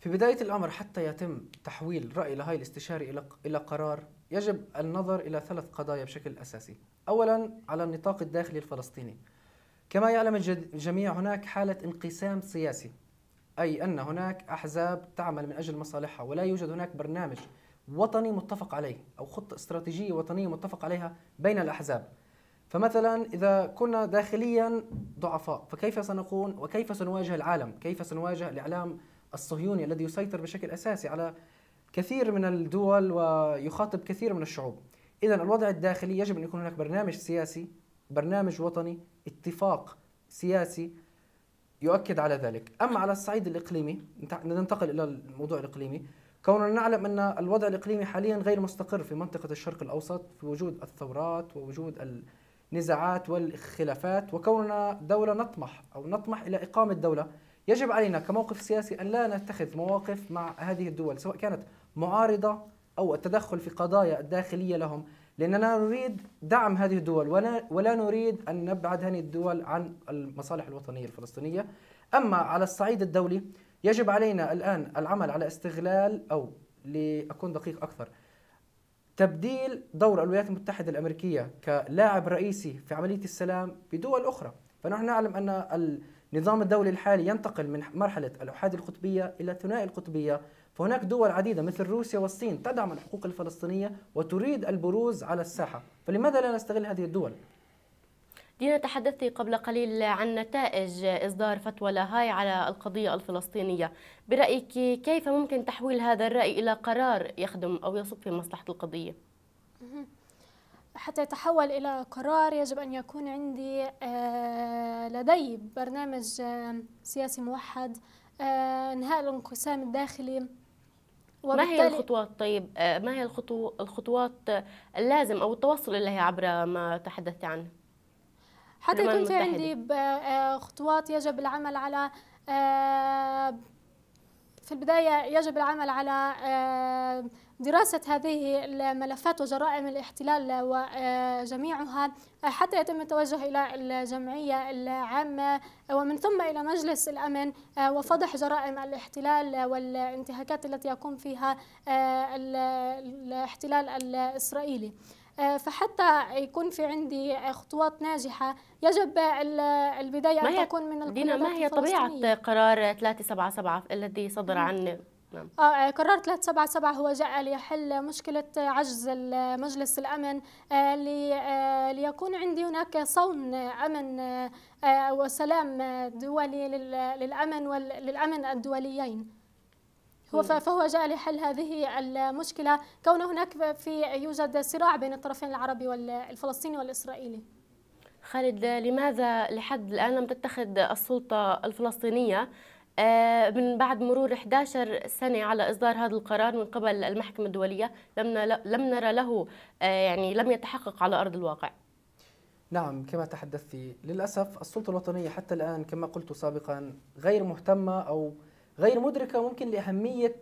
في بداية الأمر حتى يتم تحويل رأي لهاي الاستشاري إلى إلى قرار يجب النظر إلى ثلاث قضايا بشكل أساسي أولا على النطاق الداخلي الفلسطيني كما يعلم الجميع هناك حالة انقسام سياسي أي أن هناك أحزاب تعمل من أجل مصالحها ولا يوجد هناك برنامج وطني متفق عليه او خطه استراتيجيه وطنيه متفق عليها بين الاحزاب فمثلا اذا كنا داخليا ضعفاء فكيف سنكون وكيف سنواجه العالم كيف سنواجه الاعلام الصهيوني الذي يسيطر بشكل اساسي على كثير من الدول ويخاطب كثير من الشعوب اذا الوضع الداخلي يجب ان يكون هناك برنامج سياسي برنامج وطني اتفاق سياسي يؤكد على ذلك اما على الصعيد الاقليمي ننتقل الى الموضوع الاقليمي كوننا نعلم ان الوضع الاقليمي حاليا غير مستقر في منطقه الشرق الاوسط في وجود الثورات ووجود النزاعات والخلافات وكوننا دوله نطمح او نطمح الى اقامه دوله يجب علينا كموقف سياسي ان لا نتخذ مواقف مع هذه الدول سواء كانت معارضه او التدخل في قضايا الداخليه لهم لاننا نريد دعم هذه الدول ولا, ولا نريد ان نبعد هذه الدول عن المصالح الوطنيه الفلسطينيه اما على الصعيد الدولي يجب علينا الآن العمل على استغلال أو لأكون دقيق أكثر تبديل دور الولايات المتحدة الأمريكية كلاعب رئيسي في عملية السلام بدول أخرى فنحن نعلم أن النظام الدولي الحالي ينتقل من مرحلة الأحادي القطبية إلى الثنائي القطبية فهناك دول عديدة مثل روسيا والصين تدعم الحقوق الفلسطينية وتريد البروز على الساحة فلماذا لا نستغل هذه الدول؟ دينا تحدثت قبل قليل عن نتائج إصدار فتوى لاهاي على القضية الفلسطينية برأيك كيف ممكن تحويل هذا الرأي إلى قرار يخدم أو يصب في مصلحة القضية؟ حتى يتحول إلى قرار يجب أن يكون عندي آه، لدي برنامج آه، سياسي موحد آه، انهاء الانقسام الداخلي ما هي الخطوات طيب ما هي الخطوات اللازم أو التوصل إليها عبر ما تحدثت عنه؟ حتى يكون في عندي آه، خطوات يجب العمل على آه، في البداية يجب العمل على آه، دراسة هذه الملفات وجرائم الاحتلال وجميعها حتى يتم التوجه إلى الجمعية العامة ومن ثم إلى مجلس الأمن وفضح جرائم الاحتلال والانتهاكات التي يقوم فيها الاحتلال الإسرائيلي. آه، فحتى يكون في عندي خطوات ناجحة يجب البداية أن تكون من القيادات ما هي طبيعة قرار 377 الذي صدر عن نعم. آه, آه، قرار 377 هو جاء ليحل مشكلة عجز مجلس الأمن آه لي آه ليكون عندي هناك صون أمن آه، وسلام دولي للأمن للأمن الدوليين هو فهو جاء لحل هذه المشكلة كون هناك في يوجد صراع بين الطرفين العربي والفلسطيني والإسرائيلي خالد لماذا لحد الآن لم تتخذ السلطة الفلسطينية آه، من بعد مرور 11 سنة على إصدار هذا القرار من قبل المحكمة الدولية لم لم نرى له آه، يعني لم يتحقق على أرض الواقع نعم كما تحدثت للأسف السلطة الوطنية حتى الآن كما قلت سابقا غير مهتمة أو غير مدركة ممكن لأهمية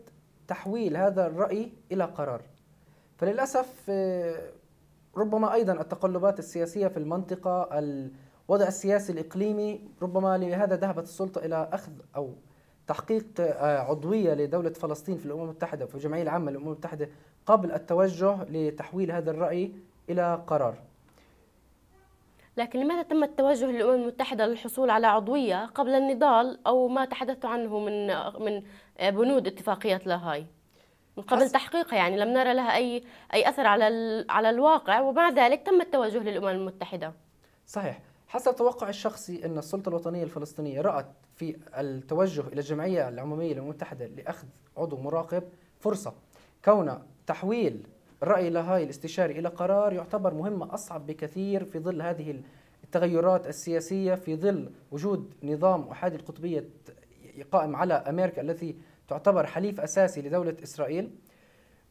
تحويل هذا الرأي إلى قرار فللأسف آه، ربما أيضا التقلبات السياسية في المنطقة الوضع السياسي الإقليمي ربما لهذا ذهبت السلطة إلى أخذ أو تحقيق آه، عضوية لدولة فلسطين في الأمم المتحدة في الجمعية العامة للأمم المتحدة قبل التوجه لتحويل هذا الرأي إلى قرار لكن لماذا تم التوجه للأمم المتحدة للحصول على عضوية قبل النضال أو ما تحدثت عنه من من بنود اتفاقية لاهاي؟ من قبل أص... تحقيقها يعني لم نرى لها أي أي أثر على ال... على الواقع ومع ذلك تم التوجه للأمم المتحدة. صحيح، حسب توقعي الشخصي أن السلطة الوطنية الفلسطينية رأت في التوجه إلى الجمعية العمومية للأمم المتحدة لأخذ عضو مراقب فرصة كون تحويل الرأي لهاي الاستشاري إلى قرار يعتبر مهمة أصعب بكثير في ظل هذه التغيرات السياسية في ظل وجود نظام أحادي القطبية قائم على أمريكا التي تعتبر حليف أساسي لدولة إسرائيل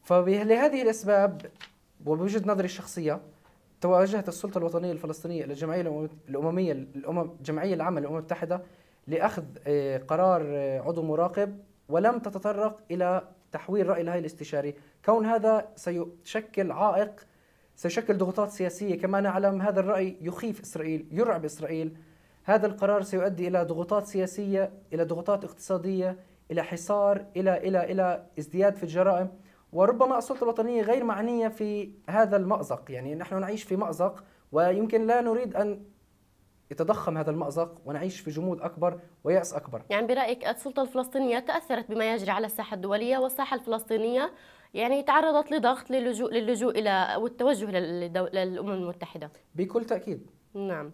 فلهذه الأسباب وبوجهة نظري الشخصية توجهت السلطة الوطنية الفلسطينية إلى الجمعية الأممية الأمم الجمعية العامة للأمم المتحدة لأخذ آه، قرار آه، عضو مراقب ولم تتطرق إلى تحويل رأي لهذه الاستشاري كون هذا سيشكل عائق سيشكل ضغوطات سياسية كما نعلم هذا الرأي يخيف إسرائيل يرعب إسرائيل هذا القرار سيؤدي إلى ضغوطات سياسية إلى ضغوطات اقتصادية إلى حصار إلى إلى إلى ازدياد في الجرائم وربما السلطة الوطنية غير معنية في هذا المأزق يعني نحن نعيش في مأزق ويمكن لا نريد أن يتضخم هذا المأزق ونعيش في جمود أكبر ويأس أكبر يعني برأيك السلطة الفلسطينية تأثرت بما يجري على الساحة الدولية والساحة الفلسطينية يعني تعرضت لضغط للجوء للجوء الى او التوجه للامم المتحده بكل تاكيد نعم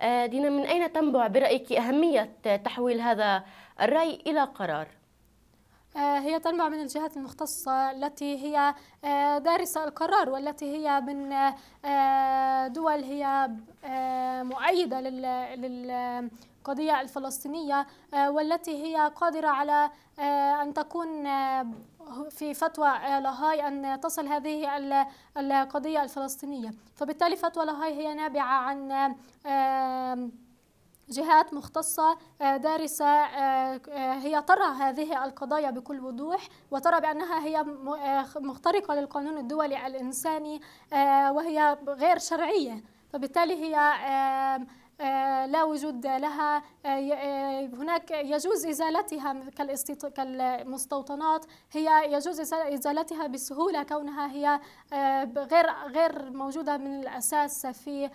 آه، دينا من اين تنبع برايك اهميه تحويل هذا الراي الى قرار آه، هي تنبع من الجهات المختصة التي هي آه، دارسة القرار والتي هي من دول هي مؤيدة لل القضية الفلسطينية آه، والتي هي قادرة على آه، أن تكون آه، في فتوى لاهاي أن تصل هذه القضية الفلسطينية فبالتالي فتوى لاهاي هي نابعة عن جهات مختصة دارسة هي ترى هذه القضايا بكل وضوح وترى بأنها هي مخترقة للقانون الدولي الإنساني وهي غير شرعية فبالتالي هي آه، لا وجود لها آه، آه، هناك يجوز إزالتها كالمستوطنات هي يجوز إزالتها بسهولة كونها هي غير غير موجودة من الأساس في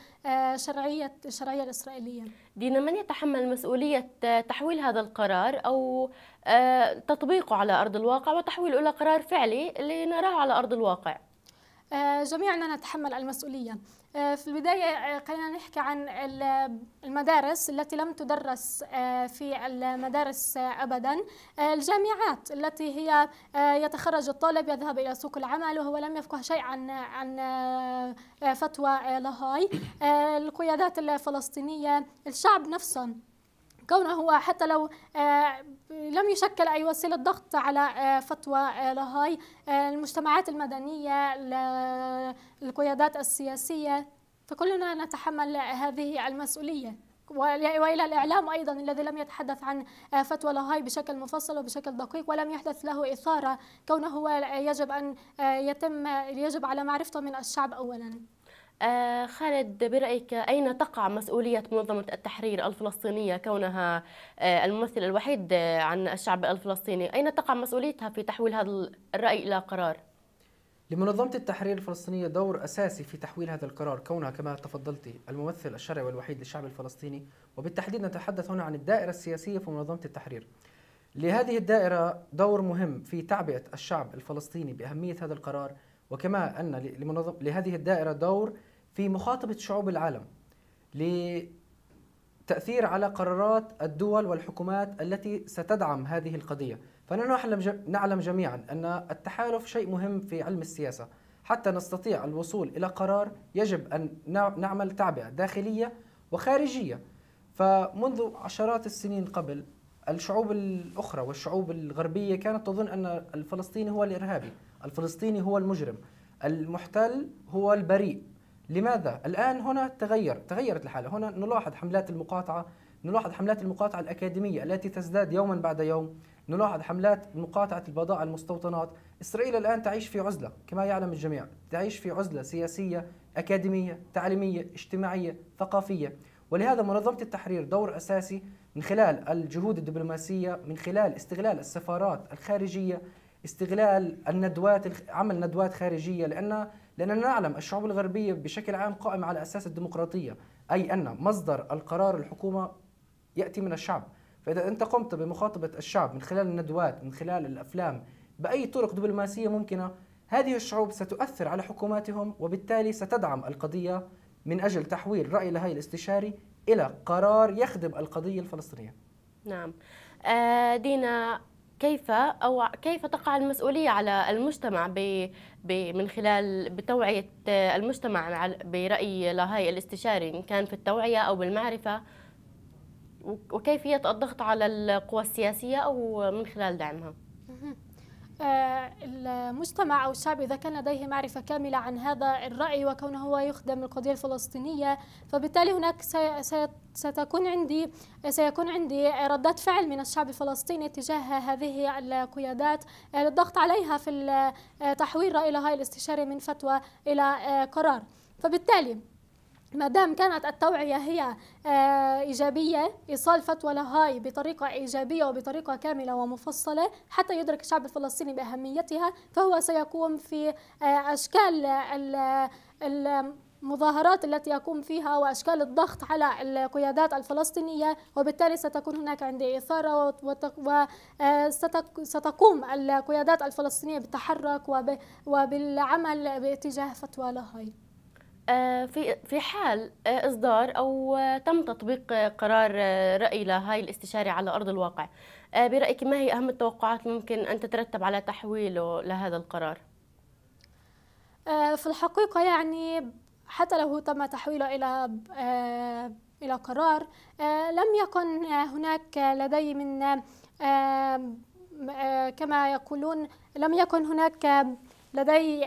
شرعية الشرعية الإسرائيلية دينا من يتحمل مسؤولية تحويل هذا القرار أو تطبيقه على أرض الواقع وتحويله إلى قرار فعلي لنراه على أرض الواقع؟ جميعنا نتحمل المسؤولية آه، في البداية آه، خلينا نحكي عن المدارس التي لم تدرس آه، في المدارس أبدا الجامعات التي هي يتخرج الطالب يذهب إلى سوق العمل وهو لم يفقه شيء عن عن فتوى لاهاي القيادات الفلسطينية الشعب نفسه كونه هو حتى لو لم يشكل أي وسيلة ضغط على آه، فتوى آه، لهاي آه، المجتمعات المدنية القيادات السياسية فكلنا نتحمل هذه المسؤولية والى الاعلام ايضا الذي لم يتحدث عن فتوى لاهاي بشكل مفصل وبشكل دقيق ولم يحدث له اثاره كونه يجب ان يتم يجب على معرفته من الشعب اولا آه، خالد برأيك أين تقع مسؤولية منظمة التحرير الفلسطينية كونها آه، الممثل الوحيد آه، عن الشعب الفلسطيني أين تقع مسؤوليتها في تحويل هذا الرأي إلى قرار؟ لمنظمة التحرير الفلسطينية دور أساسي في تحويل هذا القرار كونها كما تفضلت الممثل الشرعي والوحيد للشعب الفلسطيني وبالتحديد نتحدث هنا عن الدائرة السياسية في منظمة التحرير لهذه الدائرة دور مهم في تعبئة الشعب الفلسطيني بأهمية هذا القرار وكما أن لهذه الدائرة دور في مخاطبة شعوب العالم لتأثير على قرارات الدول والحكومات التي ستدعم هذه القضية فنحن نعلم جميعا أن التحالف شيء مهم في علم السياسة حتى نستطيع الوصول إلى قرار يجب أن نعمل تعبئة داخلية وخارجية فمنذ عشرات السنين قبل الشعوب الأخرى والشعوب الغربية كانت تظن أن الفلسطيني هو الإرهابي الفلسطيني هو المجرم المحتل هو البريء لماذا؟ الآن هنا تغير تغيرت الحالة هنا نلاحظ حملات المقاطعة نلاحظ حملات المقاطعة الأكاديمية التي تزداد يوما بعد يوم نلاحظ حملات مقاطعة البضائع المستوطنات إسرائيل الآن تعيش في عزلة كما يعلم الجميع تعيش في عزلة سياسية أكاديمية تعليمية اجتماعية ثقافية ولهذا منظمة التحرير دور أساسي من خلال الجهود الدبلوماسية من خلال استغلال السفارات الخارجية استغلال الندوات عمل ندوات خارجية لأن لأننا نعلم الشعوب الغربية بشكل عام قائمة على أساس الديمقراطية أي أن مصدر القرار الحكومة يأتي من الشعب فإذا أنت قمت بمخاطبة الشعب من خلال الندوات من خلال الأفلام بأي طرق دبلوماسية ممكنة هذه الشعوب ستؤثر على حكوماتهم وبالتالي ستدعم القضية من أجل تحويل رأي لهي الاستشاري إلى قرار يخدم القضية الفلسطينية نعم آه، دينا كيف او كيف تقع المسؤوليه على المجتمع ب من خلال بتوعيه المجتمع براي لاهاي الاستشاري ان كان في التوعيه او بالمعرفه وكيفيه الضغط على القوى السياسيه او من خلال دعمها آه، المجتمع أو الشعب إذا كان لديه معرفة كاملة عن هذا الرأي وكونه هو يخدم القضية الفلسطينية فبالتالي هناك ستكون عندي سيكون عندي ردات فعل من الشعب الفلسطيني تجاه هذه القيادات للضغط آه، عليها في آه، تحويل رأي لها الاستشاري من فتوى إلى قرار فبالتالي ما دام كانت التوعية هي آه، إيجابية إيصال فتوى لهاي بطريقة إيجابية وبطريقة كاملة ومفصلة حتى يدرك الشعب الفلسطيني بأهميتها فهو سيقوم في آه، أشكال المظاهرات التي يقوم فيها وأشكال الضغط على القيادات الفلسطينية وبالتالي ستكون هناك عندي إثارة وستقوم آه، القيادات الفلسطينية بالتحرك وبالعمل باتجاه فتوى لهاي آه، في في حال آه، اصدار او آه، تم تطبيق قرار راي لهي الاستشاره على ارض الواقع برايك ما هي اهم التوقعات ممكن ان تترتب على تحويله لهذا القرار في الحقيقه يعني حتى لو تم تحويله الى الى قرار لم يكن هناك لدي من كما يقولون لم يكن هناك لدي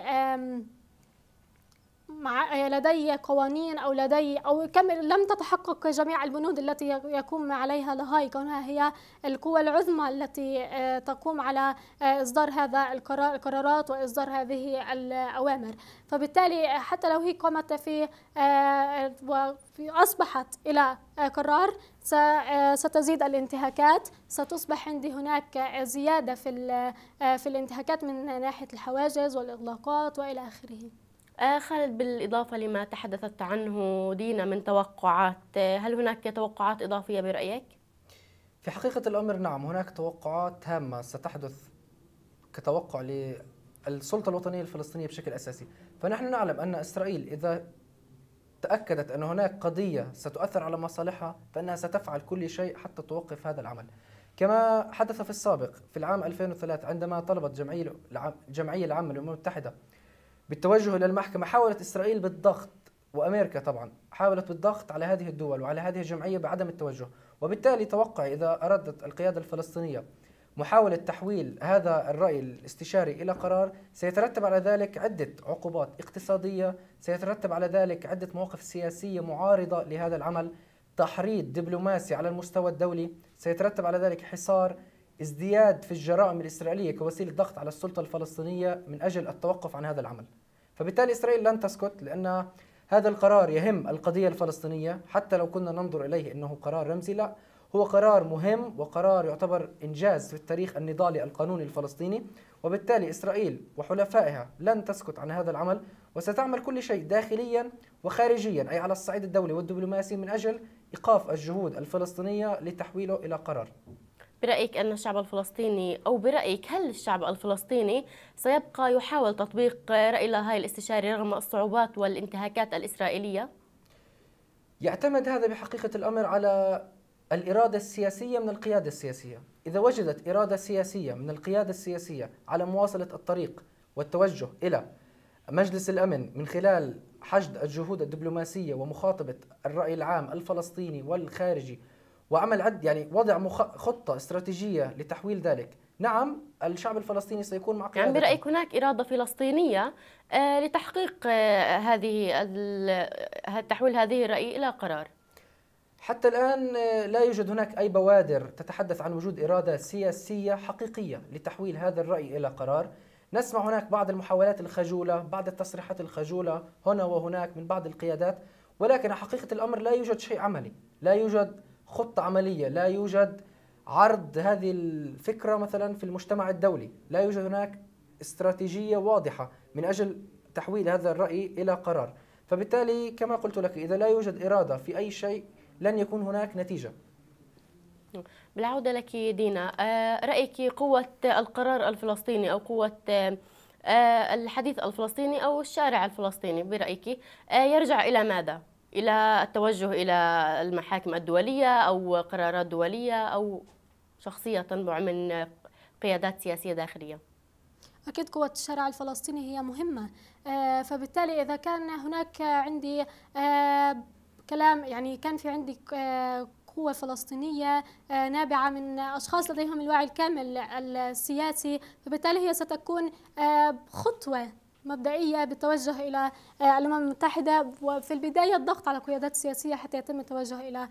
مع لدي قوانين أو لدي أو كم لم تتحقق جميع البنود التي يقوم عليها لهاي كونها هي القوى العظمى التي آه، تقوم على آه، إصدار هذا القرارات وإصدار هذه الأوامر فبالتالي حتى لو هي قامت في آه، وأصبحت إلى قرار ستزيد الانتهاكات ستصبح عندي هناك زيادة في في الانتهاكات من ناحية الحواجز والإغلاقات وإلى آخره آه، خالد بالإضافة لما تحدثت عنه دينا من توقعات آه، هل هناك توقعات إضافية برأيك؟ في حقيقة الأمر نعم هناك توقعات هامة ستحدث كتوقع للسلطة الوطنية الفلسطينية بشكل أساسي فنحن نعلم أن إسرائيل إذا تأكدت أن هناك قضية ستؤثر على مصالحها فإنها ستفعل كل شيء حتى توقف هذا العمل كما حدث في السابق في العام 2003 عندما طلبت الجمعية العامة للأمم المتحدة بالتوجه الى المحكمه حاولت اسرائيل بالضغط وامريكا طبعا حاولت بالضغط على هذه الدول وعلى هذه الجمعيه بعدم التوجه وبالتالي توقع اذا اردت القياده الفلسطينيه محاولة تحويل هذا الرأي الاستشاري إلى قرار سيترتب على ذلك عدة عقوبات اقتصادية سيترتب على ذلك عدة مواقف سياسية معارضة لهذا العمل تحريض دبلوماسي على المستوى الدولي سيترتب على ذلك حصار ازدياد في الجرائم الإسرائيلية كوسيلة ضغط على السلطة الفلسطينية من أجل التوقف عن هذا العمل فبالتالي إسرائيل لن تسكت لأن هذا القرار يهم القضية الفلسطينية حتى لو كنا ننظر إليه أنه قرار رمزي لا هو قرار مهم وقرار يعتبر إنجاز في التاريخ النضالي القانوني الفلسطيني وبالتالي إسرائيل وحلفائها لن تسكت عن هذا العمل وستعمل كل شيء داخليا وخارجيا أي على الصعيد الدولي والدبلوماسي من أجل إيقاف الجهود الفلسطينية لتحويله إلى قرار برأيك أن الشعب الفلسطيني أو برأيك هل الشعب الفلسطيني سيبقى يحاول تطبيق رأي هاي الاستشاري رغم الصعوبات والانتهاكات الإسرائيلية؟ يعتمد هذا بحقيقة الأمر على الإرادة السياسية من القيادة السياسية إذا وجدت إرادة سياسية من القيادة السياسية على مواصلة الطريق والتوجه إلى مجلس الأمن من خلال حشد الجهود الدبلوماسية ومخاطبة الرأي العام الفلسطيني والخارجي وعمل عد يعني وضع مخ... خطة استراتيجية لتحويل ذلك نعم الشعب الفلسطيني سيكون مع يعني برأيك هناك إرادة فلسطينية آه، لتحقيق آه، هذه تحويل هذه الرأي إلى قرار حتى الآن آه، لا يوجد هناك أي بوادر تتحدث عن وجود إرادة سياسية حقيقية لتحويل هذا الرأي إلى قرار نسمع هناك بعض المحاولات الخجولة بعض التصريحات الخجولة هنا وهناك من بعض القيادات ولكن حقيقة الأمر لا يوجد شيء عملي لا يوجد خطة عملية لا يوجد عرض هذه الفكرة مثلا في المجتمع الدولي لا يوجد هناك استراتيجية واضحة من أجل تحويل هذا الرأي إلى قرار فبالتالي كما قلت لك إذا لا يوجد إرادة في أي شيء لن يكون هناك نتيجة بالعودة لك دينا آه، رأيك قوة القرار الفلسطيني أو قوة آه، آه، الحديث الفلسطيني أو الشارع الفلسطيني برأيك يرجع إلى ماذا؟ الى التوجه الى المحاكم الدوليه او قرارات دوليه او شخصيه تنبع من قيادات سياسيه داخليه أكيد قوة الشارع الفلسطيني هي مهمة آه، فبالتالي إذا كان هناك عندي آه، كلام يعني كان في عندي آه، قوة فلسطينية نابعة من أشخاص لديهم الوعي الكامل السياسي فبالتالي هي ستكون خطوة مبدئية بالتوجه إلى آه، الأمم المتحدة وفي البداية الضغط على قيادات سياسية حتى يتم التوجه إلى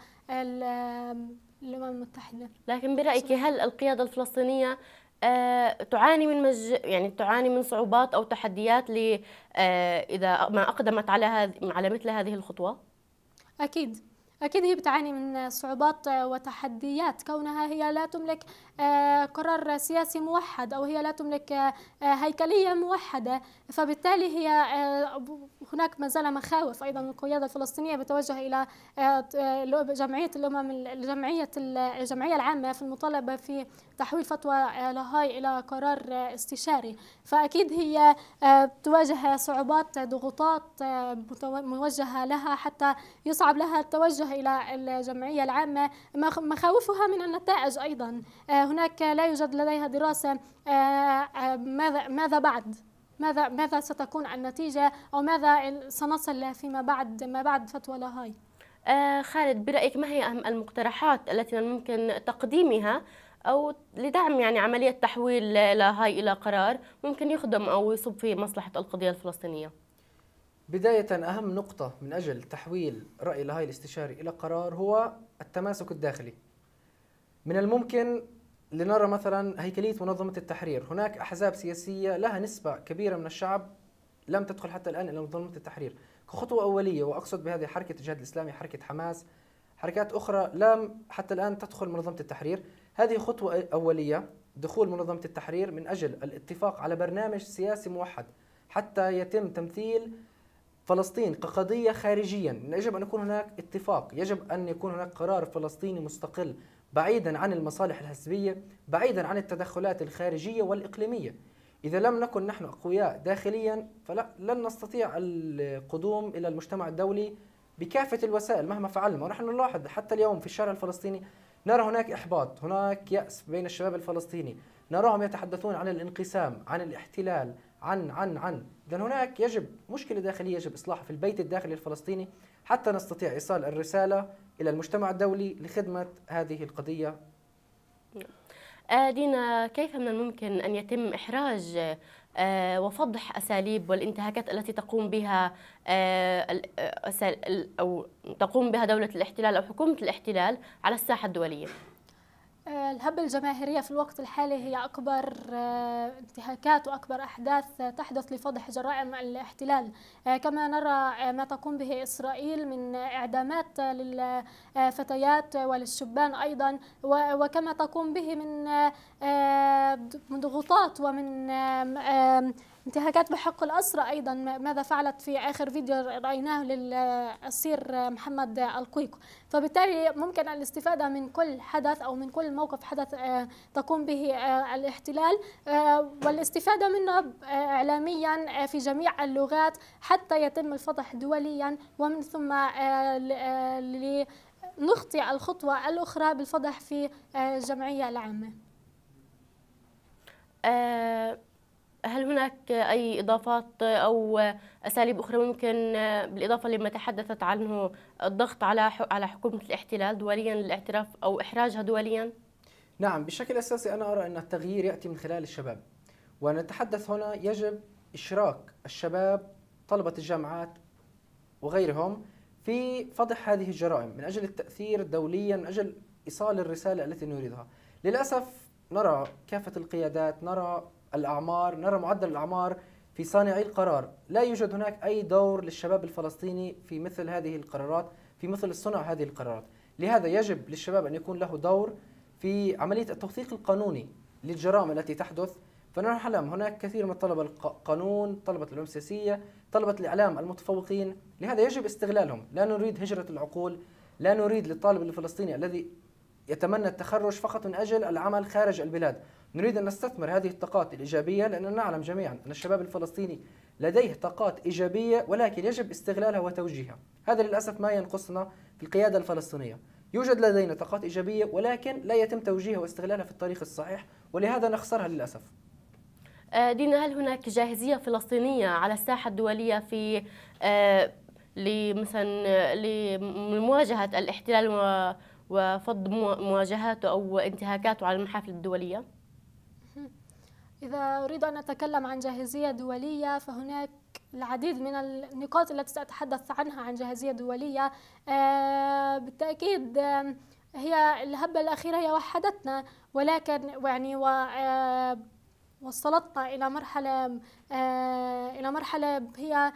الأمم المتحدة لكن برأيك هل القيادة الفلسطينية آه، تعاني من مج... يعني تعاني من صعوبات او تحديات ل آه، اذا ما اقدمت على هذه على مثل هذه الخطوه؟ اكيد اكيد هي بتعاني من صعوبات وتحديات كونها هي لا تملك آه، قرار سياسي موحد أو هي لا تملك آه، هيكلية موحدة فبالتالي هي آه، هناك ما زال مخاوف أيضا من القيادة الفلسطينية بتوجه إلى جمعية الأمم الجمعية الجمعية العامة في المطالبة في تحويل فتوى لاهاي إلى قرار استشاري فأكيد هي تواجه صعوبات ضغوطات موجهة لها حتى يصعب لها التوجه إلى الجمعية العامة مخاوفها من النتائج أيضا هناك لا يوجد لديها دراسة آه، آه، ماذا ماذا بعد ماذا ماذا ستكون النتيجة أو ماذا سنصل فيما بعد ما بعد فتوى لاهاي آه خالد برأيك ما هي أهم المقترحات التي ممكن تقديمها أو لدعم يعني عملية تحويل لاهاي إلى قرار ممكن يخدم أو يصب في مصلحة القضية الفلسطينية بداية أهم نقطة من أجل تحويل رأي لاهاي الاستشاري إلى قرار هو التماسك الداخلي من الممكن لنرى مثلا هيكليه منظمه التحرير، هناك احزاب سياسيه لها نسبه كبيره من الشعب لم تدخل حتى الان الى منظمه التحرير، كخطوه اوليه واقصد بهذه حركه الجهاد الاسلامي، حركه حماس، حركات اخرى لم حتى الان تدخل منظمه التحرير، هذه خطوه اوليه دخول منظمه التحرير من اجل الاتفاق على برنامج سياسي موحد حتى يتم تمثيل فلسطين كقضيه خارجيا، يجب ان يكون هناك اتفاق، يجب ان يكون هناك قرار فلسطيني مستقل بعيدا عن المصالح الحزبية بعيدا عن التدخلات الخارجية والإقليمية إذا لم نكن نحن أقوياء داخليا فلا لن نستطيع القدوم إلى المجتمع الدولي بكافة الوسائل مهما فعلنا ونحن نلاحظ حتى اليوم في الشارع الفلسطيني نرى هناك إحباط هناك يأس بين الشباب الفلسطيني نراهم يتحدثون عن الانقسام عن الاحتلال عن عن عن إذا هناك يجب مشكلة داخلية يجب إصلاحها في البيت الداخلي الفلسطيني حتى نستطيع إيصال الرسالة إلى المجتمع الدولي لخدمة هذه القضية نعم. آه، دينا كيف من الممكن أن يتم إحراج آه، وفضح أساليب والانتهاكات التي تقوم بها آه، أو تقوم بها دولة الاحتلال أو حكومة الاحتلال على الساحة الدولية؟ آه، الهبة الجماهيرية في الوقت الحالي هي أكبر آه، انتهاكات وأكبر أحداث آه، تحدث لفضح جرائم الاحتلال كما نرى ما تقوم به إسرائيل من إعدامات للفتيات وللشبان أيضا وكما تقوم به من ضغوطات ومن انتهاكات بحق الأسرى أيضا ماذا فعلت في آخر فيديو رأيناه للأسير محمد القويكو فبالتالي ممكن الاستفادة من كل حدث أو من كل موقف حدث آه، تقوم به آه، الاحتلال آه، والاستفادة منه إعلاميا في جميع اللغات حتى يتم الفضح دوليا ومن ثم لنخطي الخطوة الأخرى بالفضح في الجمعية العامة هل هناك أي إضافات أو أساليب أخرى ممكن آه، بالإضافة لما تحدثت عنه الضغط على على حكومة الاحتلال دوليا للاعتراف أو إحراجها دوليا؟ نعم بشكل أساسي أنا أرى أن التغيير يأتي من خلال الشباب ونتحدث هنا يجب إشراك الشباب طلبة الجامعات وغيرهم في فضح هذه الجرائم من أجل التأثير دوليا من أجل إيصال الرسالة التي نريدها للأسف نرى كافة القيادات نرى الأعمار نرى معدل الأعمار في صانعي القرار لا يوجد هناك أي دور للشباب الفلسطيني في مثل هذه القرارات في مثل صنع هذه القرارات لهذا يجب للشباب أن يكون له دور في عملية التوثيق القانوني للجرائم التي تحدث فنحن حلم هناك كثير من طلبة القانون طلبة العلوم السياسية طلبة الإعلام المتفوقين لهذا يجب استغلالهم لا نريد هجرة العقول لا نريد للطالب الفلسطيني الذي يتمنى التخرج فقط من أجل العمل خارج البلاد نريد أن نستثمر هذه الطاقات الإيجابية لأننا نعلم جميعا أن الشباب الفلسطيني لديه طاقات إيجابية ولكن يجب استغلالها وتوجيهها هذا للأسف ما ينقصنا في القيادة الفلسطينية يوجد لدينا طاقات إيجابية ولكن لا يتم توجيهها واستغلالها في الطريق الصحيح ولهذا نخسرها للأسف آه، دينا هل هناك جاهزية فلسطينية على الساحة الدولية في آه، لمثلا آه، لمواجهة الاحتلال وفض مواجهاته أو انتهاكاته على المحافل الدولية؟ إذا أريد أن أتكلم عن جاهزية دولية فهناك العديد من النقاط التي سأتحدث عنها عن جاهزية دولية آه، بالتأكيد آه، هي الهبة الأخيرة هي وحدتنا ولكن يعني و آه، وصلتنا إلى مرحلة إلى مرحلة هي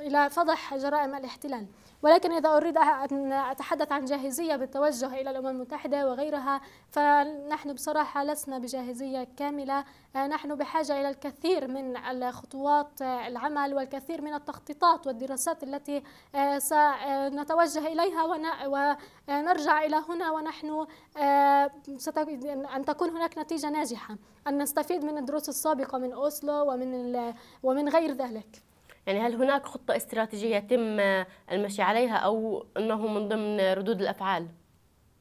إلى فضح جرائم الاحتلال ولكن إذا أريد أن أتحدث عن جاهزية بالتوجه إلى الأمم المتحدة وغيرها فنحن بصراحة لسنا بجاهزية كاملة آه، نحن بحاجة إلى الكثير من الخطوات العمل والكثير من التخطيطات والدراسات التي آه، سنتوجه إليها ونرجع إلى هنا ونحن آه، أن تكون هناك نتيجة ناجحة أن نستفيد من الدروس السابقة من أوسلو ومن, ومن غير ذلك يعني هل هناك خطة استراتيجية يتم المشي عليها أو أنه من ضمن ردود الأفعال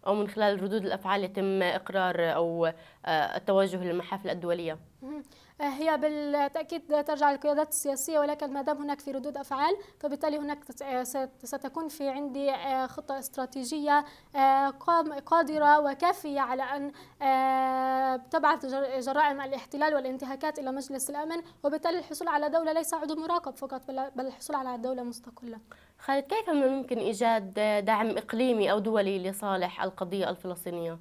أو من خلال ردود الأفعال يتم إقرار أو آه، التوجه للمحافل الدولية آه، هي بالتأكيد ترجع للقيادات السياسية ولكن ما دام هناك في ردود أفعال فبالتالي هناك آه، ستكون في عندي آه، خطة استراتيجية قادرة وكافية على أن تبعث جرائم الاحتلال والانتهاكات إلى مجلس الأمن وبالتالي الحصول على دولة ليس عضو مراقب فقط بل الحصول على دولة مستقلة خالد كيف من ممكن إيجاد دعم إقليمي أو دولي لصالح القضية الفلسطينية؟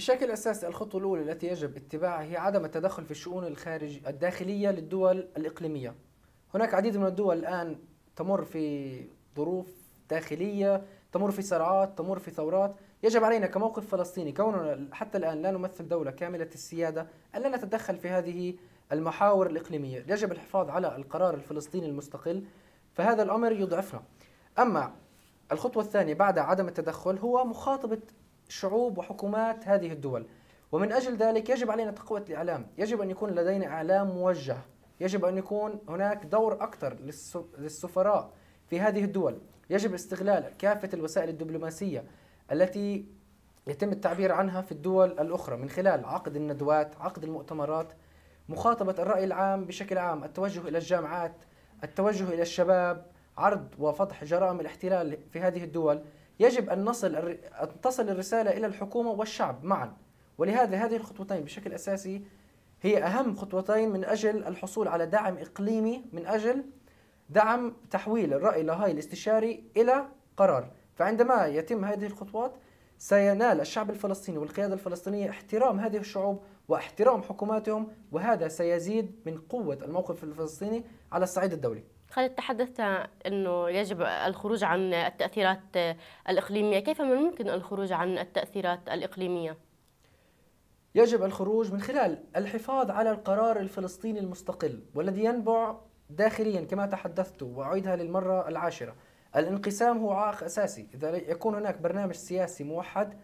بشكل أساسي الخطوة الأولى التي يجب اتباعها هي عدم التدخل في الشؤون الخارج الداخلية للدول الإقليمية هناك عديد من الدول الآن تمر في ظروف داخلية تمر في صراعات تمر في ثورات يجب علينا كموقف فلسطيني كوننا حتى الآن لا نمثل دولة كاملة السيادة أن لا نتدخل في هذه المحاور الإقليمية يجب الحفاظ على القرار الفلسطيني المستقل فهذا الأمر يضعفنا أما الخطوة الثانية بعد عدم التدخل هو مخاطبة شعوب وحكومات هذه الدول ومن أجل ذلك يجب علينا تقوية الإعلام يجب أن يكون لدينا إعلام موجه يجب أن يكون هناك دور أكثر للسفراء في هذه الدول يجب استغلال كافة الوسائل الدبلوماسية التي يتم التعبير عنها في الدول الأخرى من خلال عقد الندوات عقد المؤتمرات مخاطبة الرأي العام بشكل عام التوجه إلى الجامعات التوجه إلى الشباب عرض وفضح جرائم الاحتلال في هذه الدول يجب أن نصل أن تصل الرسالة إلى الحكومة والشعب معا ولهذا هذه الخطوتين بشكل أساسي هي أهم خطوتين من أجل الحصول على دعم إقليمي من أجل دعم تحويل الرأي لهاي الاستشاري إلى قرار فعندما يتم هذه الخطوات سينال الشعب الفلسطيني والقيادة الفلسطينية احترام هذه الشعوب واحترام حكوماتهم وهذا سيزيد من قوة الموقف الفلسطيني على الصعيد الدولي خالد تحدثت أنه يجب الخروج عن التأثيرات الإقليمية كيف من الممكن الخروج عن التأثيرات الإقليمية؟ يجب الخروج من خلال الحفاظ على القرار الفلسطيني المستقل والذي ينبع داخليا كما تحدثت وأعيدها للمرة العاشرة الانقسام هو عائق أساسي إذا يكون هناك برنامج سياسي موحد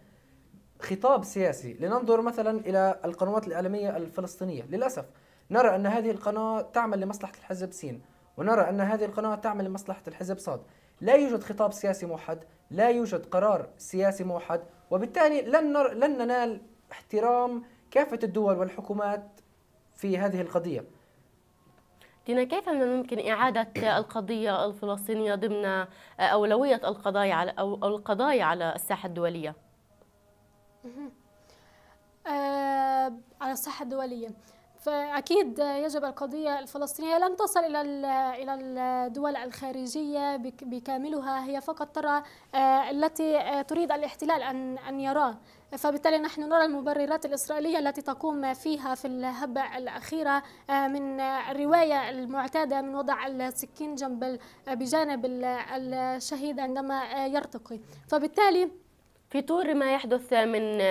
خطاب سياسي لننظر مثلا إلى القنوات الإعلامية الفلسطينية للأسف نرى أن هذه القناة تعمل لمصلحة الحزب سين ونرى أن هذه القناة تعمل لمصلحة الحزب صاد لا يوجد خطاب سياسي موحد لا يوجد قرار سياسي موحد وبالتالي لن, نر... لن ننال احترام كافة الدول والحكومات في هذه القضية دينا كيف من الممكن إعادة القضية الفلسطينية ضمن أولوية القضايا على أو القضايا على الساحة الدولية؟ آه، على الساحة الدولية فاكيد يجب القضيه الفلسطينيه لن تصل الى الى الدول الخارجيه بكاملها هي فقط ترى آه، التي آه، تريد الاحتلال ان ان يراه فبالتالي نحن نرى المبررات الإسرائيلية التي تقوم فيها في الهبة الأخيرة آه، من الرواية المعتادة من وضع السكين جنب بجانب الشهيد عندما يرتقي فبالتالي في طور ما يحدث من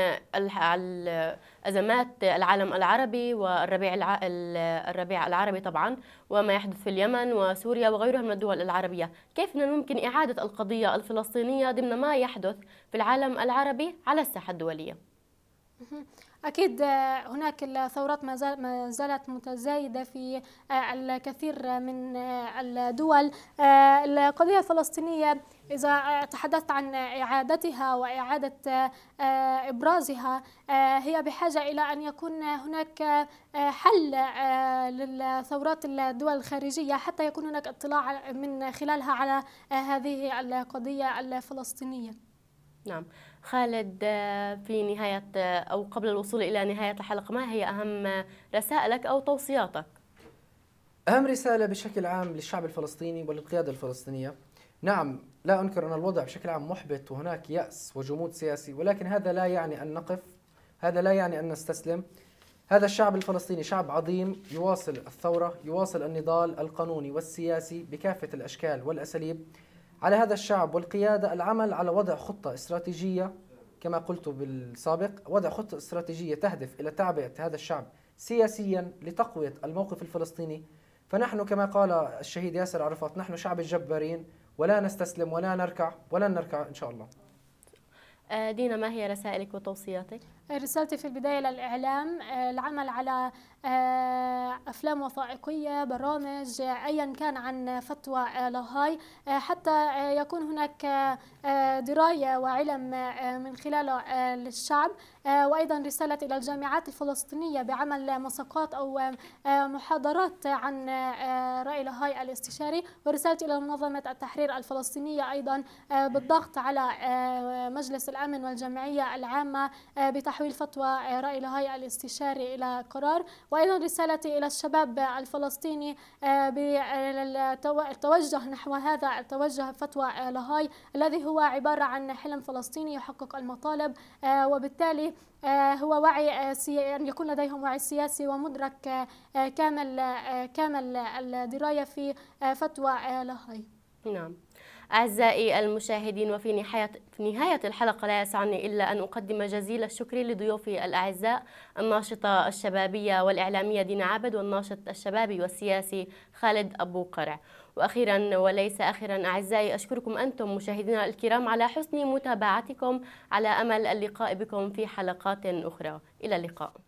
أزمات العالم العربي والربيع الربيع العربي طبعا وما يحدث في اليمن وسوريا وغيرها من الدول العربية كيف من ممكن إعادة القضية الفلسطينية ضمن ما يحدث في العالم العربي على الساحة الدولية أكيد آه، هناك الثورات ما زالت متزايدة في آه، الكثير من آه، الدول القضية الفلسطينية إذا تحدثت عن إعادتها وإعادة آه، إبرازها آه، هي بحاجة إلى أن يكون هناك آه، حل للثورات الدول الخارجية حتى يكون هناك اطلاع من خلالها على هذه القضية الفلسطينية نعم خالد في نهاية أو قبل الوصول إلى نهاية الحلقة ما هي أهم رسائلك أو توصياتك؟ أهم رسالة بشكل عام للشعب الفلسطيني وللقيادة الفلسطينية نعم لا أنكر أن الوضع بشكل عام محبط وهناك يأس وجمود سياسي ولكن هذا لا يعني أن نقف هذا لا يعني أن نستسلم هذا الشعب الفلسطيني شعب عظيم يواصل الثورة يواصل النضال القانوني والسياسي بكافة الأشكال والأساليب على هذا الشعب والقيادة العمل على وضع خطة استراتيجية كما قلت بالسابق وضع خطة استراتيجية تهدف إلى تعبئة هذا الشعب سياسيا لتقوية الموقف الفلسطيني فنحن كما قال الشهيد ياسر عرفات نحن شعب الجبارين ولا نستسلم ولا نركع ولا نركع إن شاء الله آه، دينا ما هي رسائلك وتوصياتك؟ رسالتي في البداية للإعلام آه، العمل على آه، أفلام وثائقية برامج آه، أيا كان عن فتوى لاهاي حتى يكون هناك دراية وعلم من خلال الشعب وأيضا رسالة إلى الجامعات الفلسطينية بعمل مساقات أو محاضرات عن رأي لاهاي الاستشاري ورسالة إلى منظمة التحرير الفلسطينية أيضا بالضغط على مجلس الأمن والجمعية العامة بتحرير تحويل فتوى رأي الهيئة الاستشاري إلى قرار وأيضا رسالتي إلى الشباب الفلسطيني آه، بالتوجه نحو هذا التوجه فتوى آه، لهاي الذي هو عبارة عن حلم فلسطيني يحقق المطالب آه، وبالتالي هو وعي أن يكون لديهم وعي سياسي ومدرك كامل كامل الدراية في فتوى لهاي نعم أعزائي المشاهدين وفي نهاية, في نهاية الحلقة لا يسعني إلا أن أقدم جزيل الشكر لضيوفي الأعزاء الناشطة الشبابية والإعلامية دينا عبد والناشط الشبابي والسياسي خالد أبو قرع وأخيرا وليس أخيرا أعزائي أشكركم أنتم مشاهدينا الكرام على حسن متابعتكم على أمل اللقاء بكم في حلقات أخرى إلى اللقاء